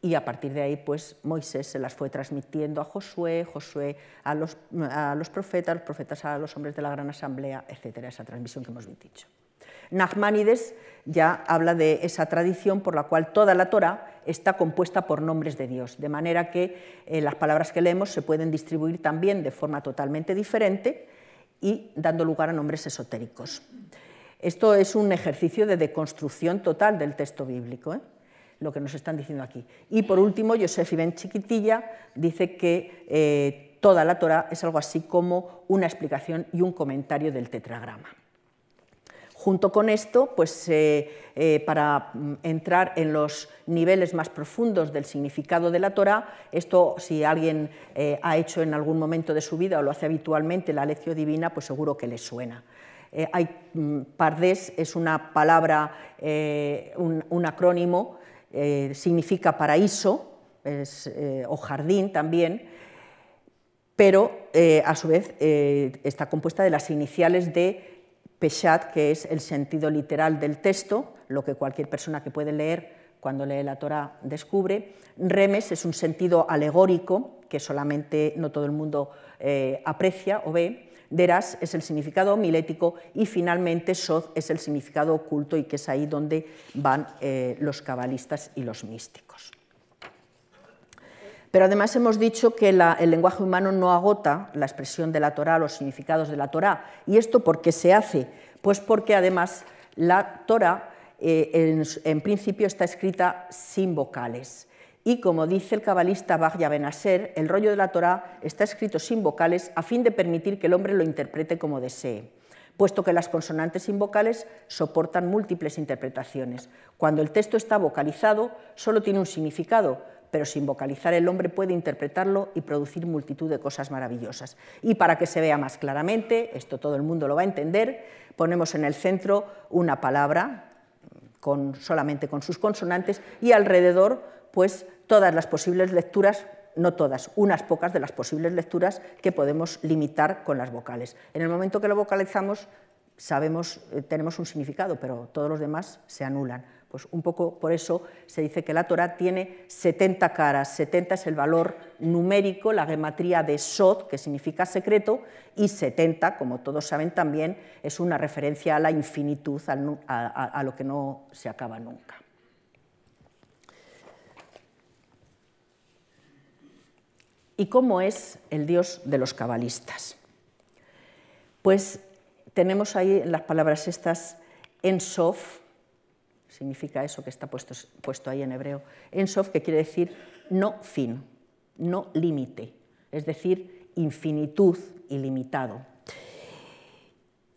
y a partir de ahí pues Moisés se las fue transmitiendo a Josué, Josué a los, a los profetas, los profetas a los hombres de la gran asamblea, etcétera, esa transmisión que hemos dicho. Nachmanides ya habla de esa tradición por la cual toda la Torah está compuesta por nombres de Dios, de manera que eh, las palabras que leemos se pueden distribuir también de forma totalmente diferente y dando lugar a nombres esotéricos. Esto es un ejercicio de deconstrucción total del texto bíblico. ¿eh? lo que nos están diciendo aquí. Y por último, Josef Ibn Chiquitilla dice que eh, toda la Torah es algo así como una explicación y un comentario del tetragrama. Junto con esto, pues, eh, eh, para mm, entrar en los niveles más profundos del significado de la Torah, esto si alguien ha hecho en algún momento de su vida o lo hace habitualmente la lección divina, pues seguro que le suena. hay, mm, pardés es una palabra, un acrónimo eh, significa paraíso eh, o jardín también, pero eh, a su vez está compuesta de las iniciales de Peshat, que es el sentido literal del texto, lo que cualquier persona que puede leer cuando lee la Torah descubre. Remes es un sentido alegórico que solamente no todo el mundo aprecia o ve. Deras es el significado milético y finalmente Sod es el significado oculto y que es ahí donde van eh, los cabalistas y los místicos. Pero además hemos dicho que el lenguaje humano no agota la expresión de la Torá, los significados de la Torá. ¿Y esto por qué se hace? Pues porque además la Torá eh, en principio está escrita sin vocales. Y como dice el cabalista Bahya Benasser, el rollo de la Torá está escrito sin vocales a fin de permitir que el hombre lo interprete como desee, puesto que las consonantes sin vocales soportan múltiples interpretaciones. Cuando el texto está vocalizado, solo tiene un significado, pero sin vocalizar el hombre puede interpretarlo y producir multitud de cosas maravillosas. Y para que se vea más claramente, esto todo el mundo lo va a entender, ponemos en el centro una palabra con, solamente con sus consonantes y alrededor pues todas las posibles lecturas no todas, unas pocas de las posibles lecturas que podemos limitar con las vocales. En el momento que lo vocalizamos, sabemos, eh, tenemos un significado, pero todos los demás se anulan. Pues un poco por eso se dice que la Torah tiene 70 caras. 70 es el valor numérico, la gematría de Sod, que significa secreto, y 70, como todos saben también, es una referencia a la infinitud, a lo que no se acaba nunca. y cómo es el Dios de los cabalistas. Pues tenemos ahí en las palabras estas en significa eso que está puesto, ahí en hebreo, en que quiere decir no fin, no límite, es decir, infinitud, ilimitado.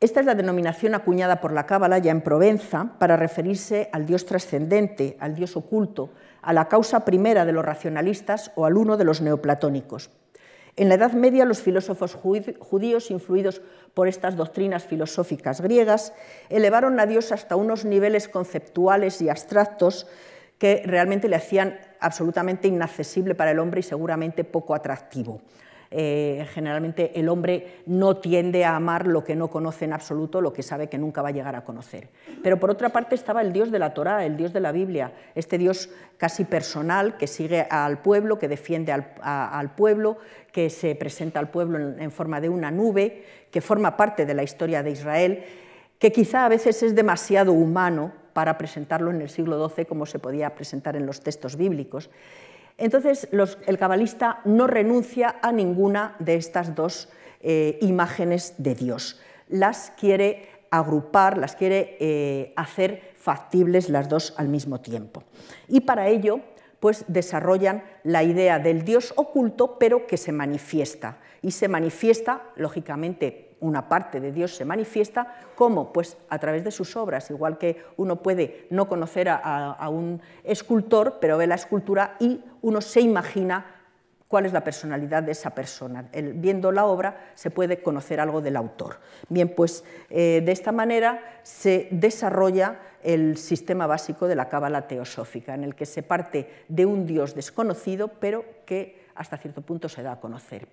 Esta es la denominación acuñada por la Cábala ya en Provenza para referirse al Dios trascendente, al Dios oculto, a la causa primera de los racionalistas o al uno de los neoplatónicos. En la Edad Media, los filósofos judíos, influidos por estas doctrinas filosóficas griegas, elevaron a Dios hasta unos niveles conceptuales y abstractos que realmente le hacían absolutamente inaccesible para el hombre y seguramente poco atractivo. Eh, generalmente el hombre no tiende a amar lo que no conoce en absoluto, lo que sabe que nunca va a llegar a conocer. Pero por otra parte estaba el Dios de la Torá, el Dios de la Biblia, este Dios casi personal que sigue al pueblo, que defiende al, pueblo, que se presenta al pueblo en forma de una nube, que forma parte de la historia de Israel, que quizá a veces es demasiado humano para presentarlo en el siglo XII como se podía presentar en los textos bíblicos entonces, el cabalista no renuncia a ninguna de estas dos eh, imágenes de Dios. Las quiere agrupar, las quiere eh, hacer factibles las dos al mismo tiempo. Y para ello, pues desarrollan la idea del Dios oculto, pero que se manifiesta. Y se manifiesta, lógicamente, una parte de Dios se manifiesta, ¿cómo? Pues a través de sus obras, igual que uno puede no conocer a, un escultor, pero ve la escultura y uno se imagina cuál es la personalidad de esa persona. viendo la obra se puede conocer algo del autor. Bien, pues eh, de esta manera se desarrolla el sistema básico de la cábala teosófica, en el que se parte de un dios desconocido, pero que hasta cierto punto se da a conocer.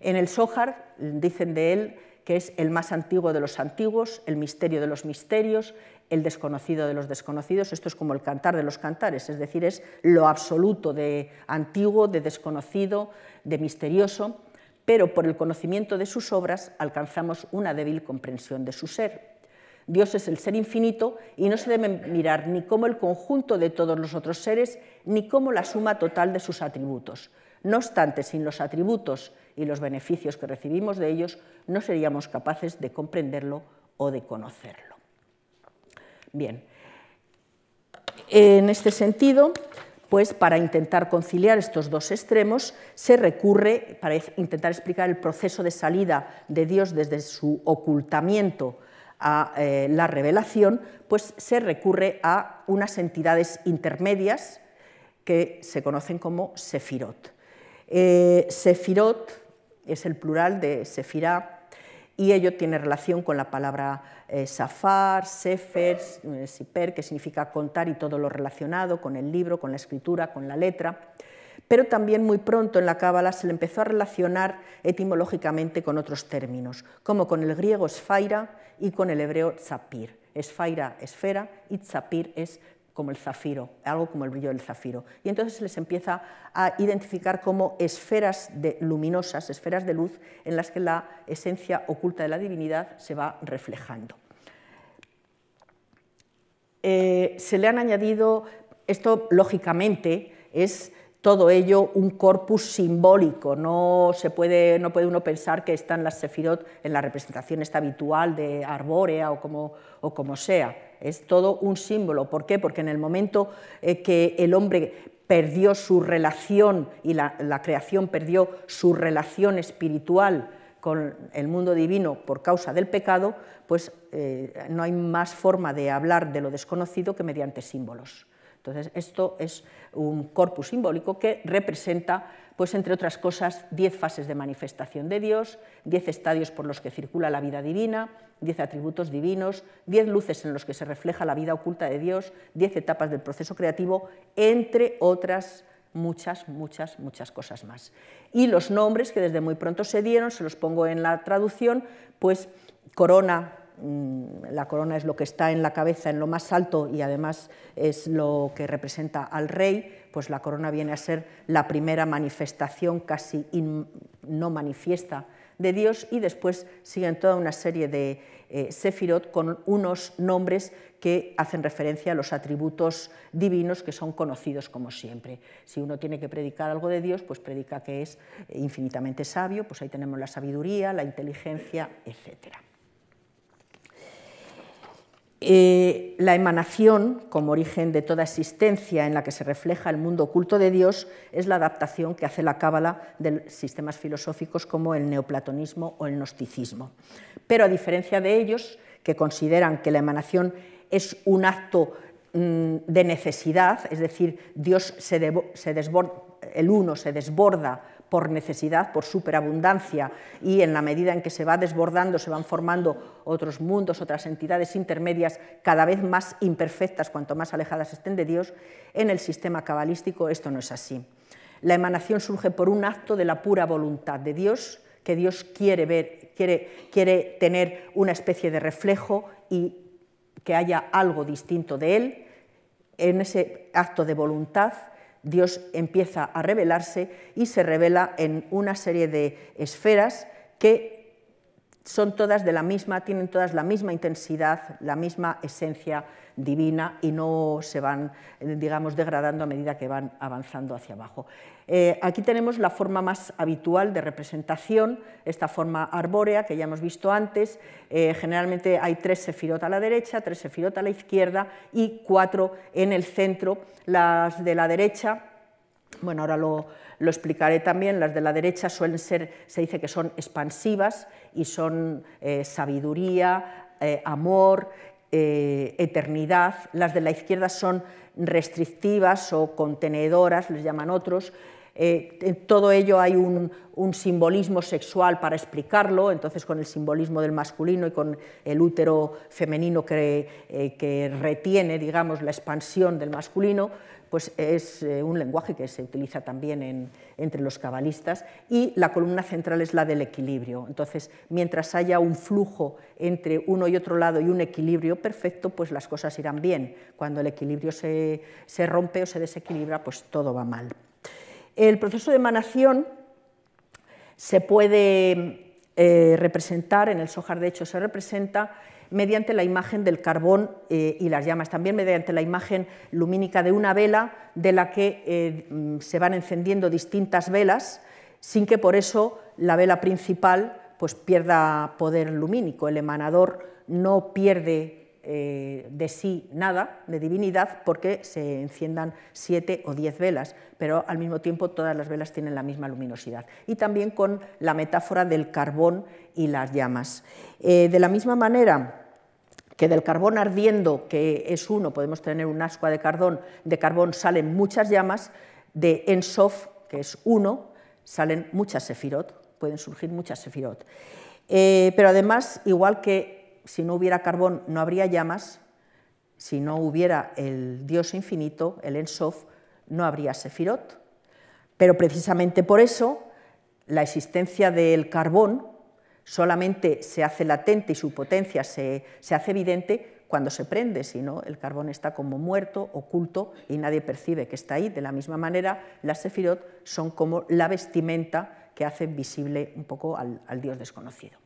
En el Sohar dicen de él que es el más antiguo de los antiguos, el misterio de los misterios, el desconocido de los desconocidos. Esto es como el cantar de los cantares, es decir, es lo absoluto de antiguo, de desconocido, de misterioso, pero por el conocimiento de sus obras alcanzamos una débil comprensión de su ser. Dios es el ser infinito y no se debe mirar ni como el conjunto de todos los otros seres, ni como la suma total de sus atributos. No obstante, sin los atributos y los beneficios que recibimos de ellos, no seríamos capaces de comprenderlo o de conocerlo. Bien, en este sentido, pues para intentar conciliar estos dos extremos se recurre, para intentar explicar el proceso de salida de Dios desde su ocultamiento a eh, la revelación, pues se recurre a unas entidades intermedias que se conocen como sefirot. Eh, sefirot es el plural de sefirá, y ello tiene relación con la palabra eh, safar, sefer, eh, siper, que significa contar y todo lo relacionado con el libro, con la escritura, con la letra. Pero también muy pronto en la Cábala se le empezó a relacionar etimológicamente con otros términos, como con el griego esfaira y con el hebreo tzapir. Esfaira, esfera, y tzapir es como el zafiro, algo como el brillo del zafiro. Y entonces se les empieza a identificar como esferas luminosas, esferas de luz, en las que la esencia oculta de la divinidad se va reflejando. Eh, se le han añadido, esto lógicamente es todo ello un corpus simbólico, no, se puede, uno pensar que están las sefirot en la representación esta habitual de arbórea o como sea, es todo un símbolo. ¿Por qué? Porque en el momento eh, que el hombre perdió su relación y la, creación perdió su relación espiritual con el mundo divino por causa del pecado, pues eh, no hay más forma de hablar de lo desconocido que mediante símbolos. Entonces, esto es un corpus simbólico que representa pues entre otras cosas, diez fases de manifestación de Dios, diez estadios por los que circula la vida divina, diez atributos divinos, diez luces en los que se refleja la vida oculta de Dios, diez etapas del proceso creativo, entre otras muchas, muchas, muchas cosas más. Y los nombres que desde muy pronto se dieron, se los pongo en la traducción, pues corona Mm, la corona es lo que está en la cabeza, en lo más alto y además es lo que representa al rey, pues la corona viene a ser la primera manifestación casi no manifiesta de Dios y después siguen toda una serie de eh, sefirot con unos nombres que hacen referencia a los atributos divinos que son conocidos como siempre. Si uno tiene que predicar algo de Dios, pues predica que es infinitamente sabio, pues ahí tenemos la sabiduría, la inteligencia, etcétera. Eh, la emanación, como origen de toda existencia en la que se refleja el mundo oculto de Dios, es la adaptación que hace la cábala de sistemas filosóficos como el neoplatonismo o el gnosticismo. Pero a diferencia de ellos, que consideran que la emanación es un acto mm, de necesidad, es decir, Dios se desborda, el uno se desborda por necesidad, por superabundancia, y en la medida en que se va desbordando, se van formando otros mundos, otras entidades intermedias, cada vez más imperfectas cuanto más alejadas estén de Dios, en el sistema cabalístico esto no es así. La emanación surge por un acto de la pura voluntad de Dios, que Dios quiere ver, quiere, quiere tener una especie de reflejo y que haya algo distinto de Él. En ese acto de voluntad Dios empieza a revelarse y se revela en una serie de esferas que son todas de la misma, tienen todas la misma intensidad, la misma esencia divina y no se van, digamos, degradando a medida que van avanzando hacia abajo. Eh, aquí tenemos la forma más habitual de representación, esta forma arbórea que ya hemos visto antes. Eh, generalmente hay tres sefirot a la derecha, tres sefirot a la izquierda y cuatro en el centro. Las de la derecha, bueno, ahora lo, explicaré también, las de la derecha suelen ser, se dice que son expansivas y son eh, sabiduría, amor, eternidad. Las de la izquierda son restrictivas o contenedoras, les llaman otros. Eh, en todo ello hay un, simbolismo sexual para explicarlo, entonces con el simbolismo del masculino y con el útero femenino que, eh, que retiene, digamos, la expansión del masculino, pues es eh, un lenguaje que se utiliza también entre los cabalistas y la columna central es la del equilibrio. Entonces, mientras haya un flujo entre uno y otro lado y un equilibrio perfecto, pues las cosas irán bien. Cuando el equilibrio se, rompe o se desequilibra, pues todo va mal. El proceso de emanación se puede eh, representar, en el sojar de hecho se representa mediante la imagen del carbón eh, y las llamas, también mediante la imagen lumínica de una vela de la que eh, mm, se van encendiendo distintas velas sin que por eso la vela principal pues, pierda poder lumínico. El emanador no pierde eh, de sí nada, de divinidad, porque se enciendan siete o diez velas, pero al mismo tiempo todas las velas tienen la misma luminosidad. Y también con la metáfora del carbón y las llamas. de la misma manera, que del carbón ardiendo, que es uno, podemos tener un ascua de carbón, de carbón salen muchas llamas, de Ensof, que es uno, salen muchas sefirot, pueden surgir muchas sefirot. Eh, pero además, igual que si no hubiera carbón no habría llamas, si no hubiera el Dios infinito, el Ensof, no habría sefirot. Pero precisamente por eso la existencia del carbón solamente se hace latente y su potencia se, hace evidente cuando se prende, si no, el carbón está como muerto, oculto y nadie percibe que está ahí. De la misma manera, las sefirot son como la vestimenta que hace visible un poco al, dios desconocido.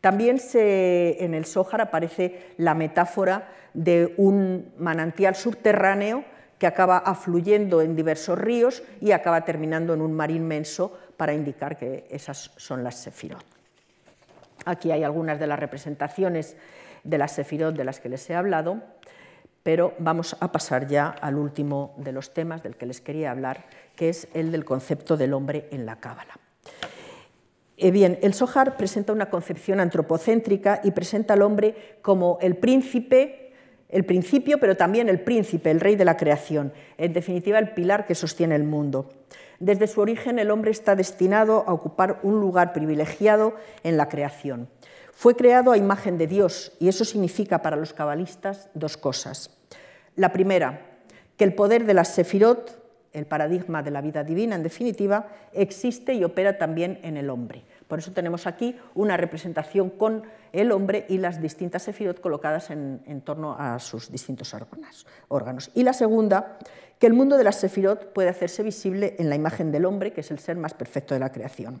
También en el Sohar aparece la metáfora de un manantial subterráneo que acaba afluyendo en diversos ríos y acaba terminando en un mar inmenso para indicar que esas son las sefirot. Aquí hay algunas de las representaciones de las Sefirot de las que les he hablado, pero vamos a pasar ya al último de los temas del que les quería hablar, que es el del concepto del hombre en la Cábala. Eh, bien, el Sohar presenta una concepción antropocéntrica y presenta al hombre como el príncipe, el principio, pero también el príncipe, el rey de la creación, en definitiva el pilar que sostiene el mundo. Desde su origen el hombre está destinado a ocupar un lugar privilegiado en la creación. Fue creado a imagen de Dios y eso significa para los cabalistas dos cosas. La primera, que el poder de la sefirot, el paradigma de la vida divina en definitiva, existe y opera también en el hombre. Por eso tenemos aquí una representación con el hombre y las distintas sefirot colocadas en, torno a sus distintos órganos, Y la segunda, que el mundo de las sefirot puede hacerse visible en la imagen del hombre, que es el ser más perfecto de la creación.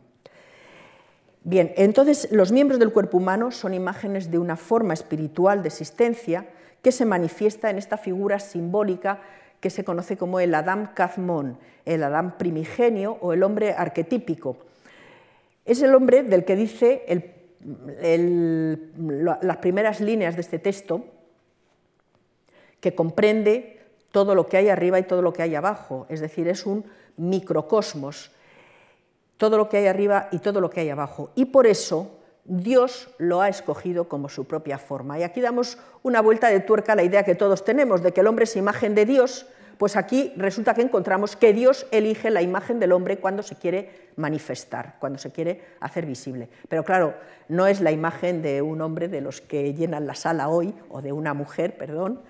Bien, entonces los miembros del cuerpo humano son imágenes de una forma espiritual de existencia que se manifiesta en esta figura simbólica que se conoce como el Adam Kazmon, el Adam primigenio o el hombre arquetípico, es el hombre del que dice las primeras líneas de este texto, que comprende todo lo que hay arriba y todo lo que hay abajo, es decir, es un microcosmos, todo lo que hay arriba y todo lo que hay abajo. Y por eso Dios lo ha escogido como su propia forma. Y aquí damos una vuelta de tuerca a la idea que todos tenemos de que el hombre es imagen de Dios pues aquí resulta que encontramos que Dios elige la imagen del hombre cuando se quiere manifestar, cuando se quiere hacer visible. Pero claro, no es la imagen de un hombre de los que llenan la sala hoy, o de una mujer, perdón,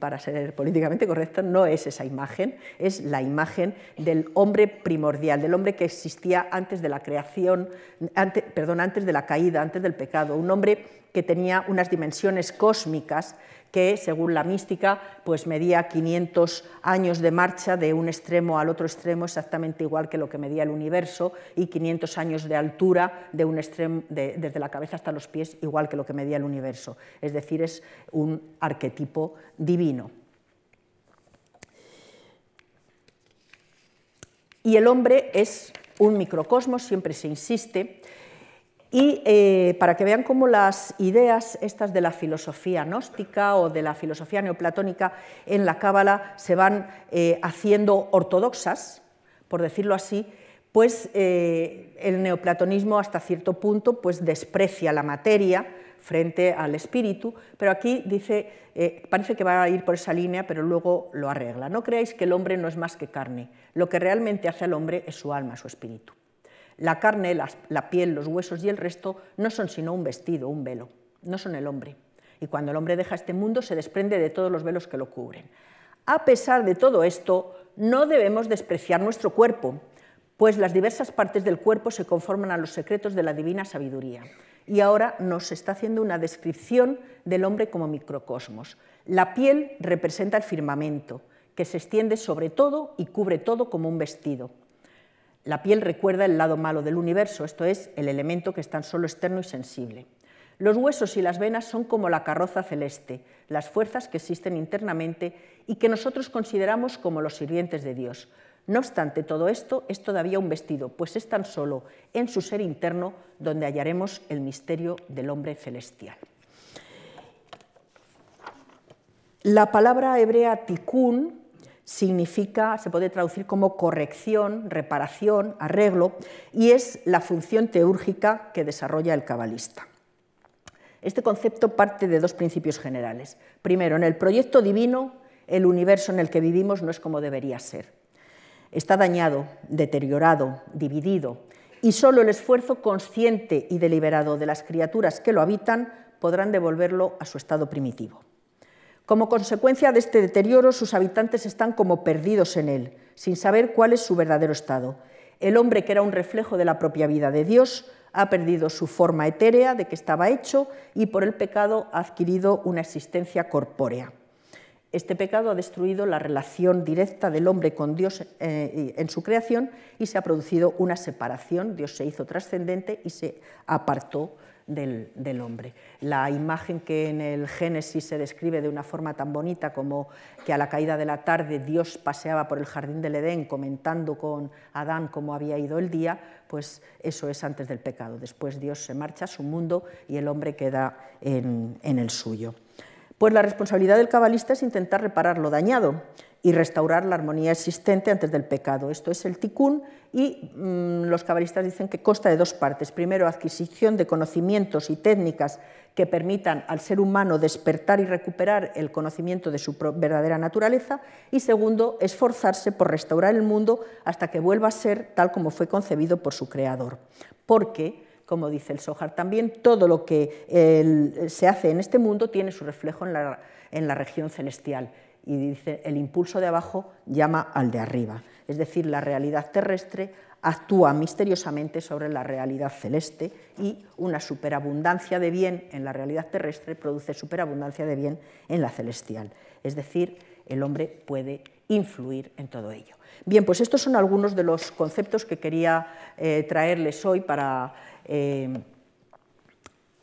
para ser políticamente correcta, no es esa imagen, es la imagen del hombre primordial, del hombre que existía antes de la creación, perdón, antes de la caída, antes del pecado, un hombre que tenía unas dimensiones cósmicas que, según la mística, pues medía 500 años de marcha de un extremo al otro extremo, exactamente igual que lo que medía el universo, y 500 años de altura de un desde la cabeza hasta los pies, igual que lo que medía el universo. Es decir, es un arquetipo divino. Y el hombre es un microcosmos, siempre se insiste, y eh, para que vean cómo las ideas estas de la filosofía gnóstica o de la filosofía neoplatónica en la Cábala se van eh, haciendo ortodoxas, por decirlo así, pues eh, el neoplatonismo hasta cierto punto pues, desprecia la materia frente al espíritu, pero aquí dice, parece que va a ir por esa línea, pero luego lo arregla. No creáis que el hombre no es más que carne, lo que realmente hace al hombre es su alma, su espíritu. La carne, la, piel, los huesos y el resto no son sino un vestido, un velo, no son el hombre. Y cuando el hombre deja este mundo se desprende de todos los velos que lo cubren. A pesar de todo esto, no debemos despreciar nuestro cuerpo, pues las diversas partes del cuerpo se conforman a los secretos de la divina sabiduría. Y ahora nos está haciendo una descripción del hombre como microcosmos. La piel representa el firmamento, que se extiende sobre todo y cubre todo como un vestido. La piel recuerda el lado malo del universo, esto es, el elemento que es tan solo externo y sensible. Los huesos y las venas son como la carroza celeste, las fuerzas que existen internamente y que nosotros consideramos como los sirvientes de Dios. No obstante, todo esto es todavía un vestido, pues es tan solo en su ser interno donde hallaremos el misterio del hombre celestial. La palabra hebrea tikkun significa, se puede traducir como corrección, reparación, arreglo, y es la función teúrgica que desarrolla el cabalista. Este concepto parte de dos principios generales. Primero, en el proyecto divino, el universo en el que vivimos no es como debería ser. Está dañado, deteriorado, dividido, y solo el esfuerzo consciente y deliberado de las criaturas que lo habitan podrán devolverlo a su estado primitivo. Como consecuencia de este deterioro, sus habitantes están como perdidos en él, sin saber cuál es su verdadero estado. El hombre, que era un reflejo de la propia vida de Dios, ha perdido su forma etérea de que estaba hecho y por el pecado ha adquirido una existencia corpórea. Este pecado ha destruido la relación directa del hombre con Dios eh, en su creación y se ha producido una separación. Dios se hizo trascendente y se apartó del, hombre. La imagen que en el Génesis se describe de una forma tan bonita como que a la caída de la tarde Dios paseaba por el jardín del Edén comentando con Adán cómo había ido el día, pues eso es antes del pecado. Después Dios se marcha a su mundo y el hombre queda en, en el suyo. Pues la responsabilidad del cabalista es intentar reparar lo dañado y restaurar la armonía existente antes del pecado. Esto es el tikkun y mm, los cabalistas dicen que consta de dos partes. Primero, adquisición de conocimientos y técnicas que permitan al ser humano despertar y recuperar el conocimiento de su verdadera naturaleza y segundo, esforzarse por restaurar el mundo hasta que vuelva a ser tal como fue concebido por su creador. Porque como dice el Sohar también, todo lo que se hace en este mundo tiene su reflejo en la región celestial y dice el impulso de abajo llama al de arriba. Es decir, la realidad terrestre actúa misteriosamente sobre la realidad celeste y una superabundancia de bien en la realidad terrestre produce superabundancia de bien en la celestial. Es decir, el hombre puede influir en todo ello. Bien, pues estos son algunos de los conceptos que quería eh, traerles hoy para... Eh,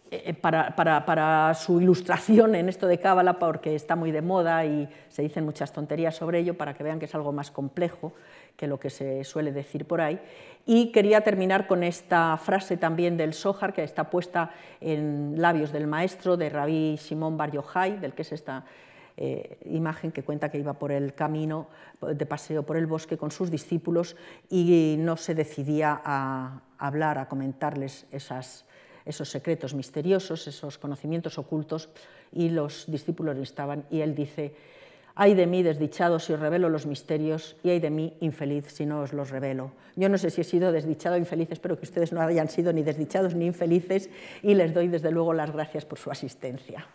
eh, eh, para, su ilustración en esto de Cábala, porque está muy de moda y se dicen muchas tonterías sobre ello, para que vean que es algo más complejo que lo que se suele decir por ahí. Y quería terminar con esta frase también del Sohar, que está puesta en labios del maestro, de Rabí Simón Bar Yojai, del que es esta eh, imagen que cuenta que iba por el camino de paseo por el bosque con sus discípulos y no se decidía a hablar, a comentarles esas esos secretos misteriosos, esos conocimientos ocultos, y los discípulos estaban y él dice, ay de mí desdichado si os revelo los misterios, y ay de mí infeliz si no os los revelo. Yo no sé si he sido desdichado o infeliz, espero que ustedes no hayan sido ni desdichados ni infelices, y les doy desde luego las gracias por su asistencia.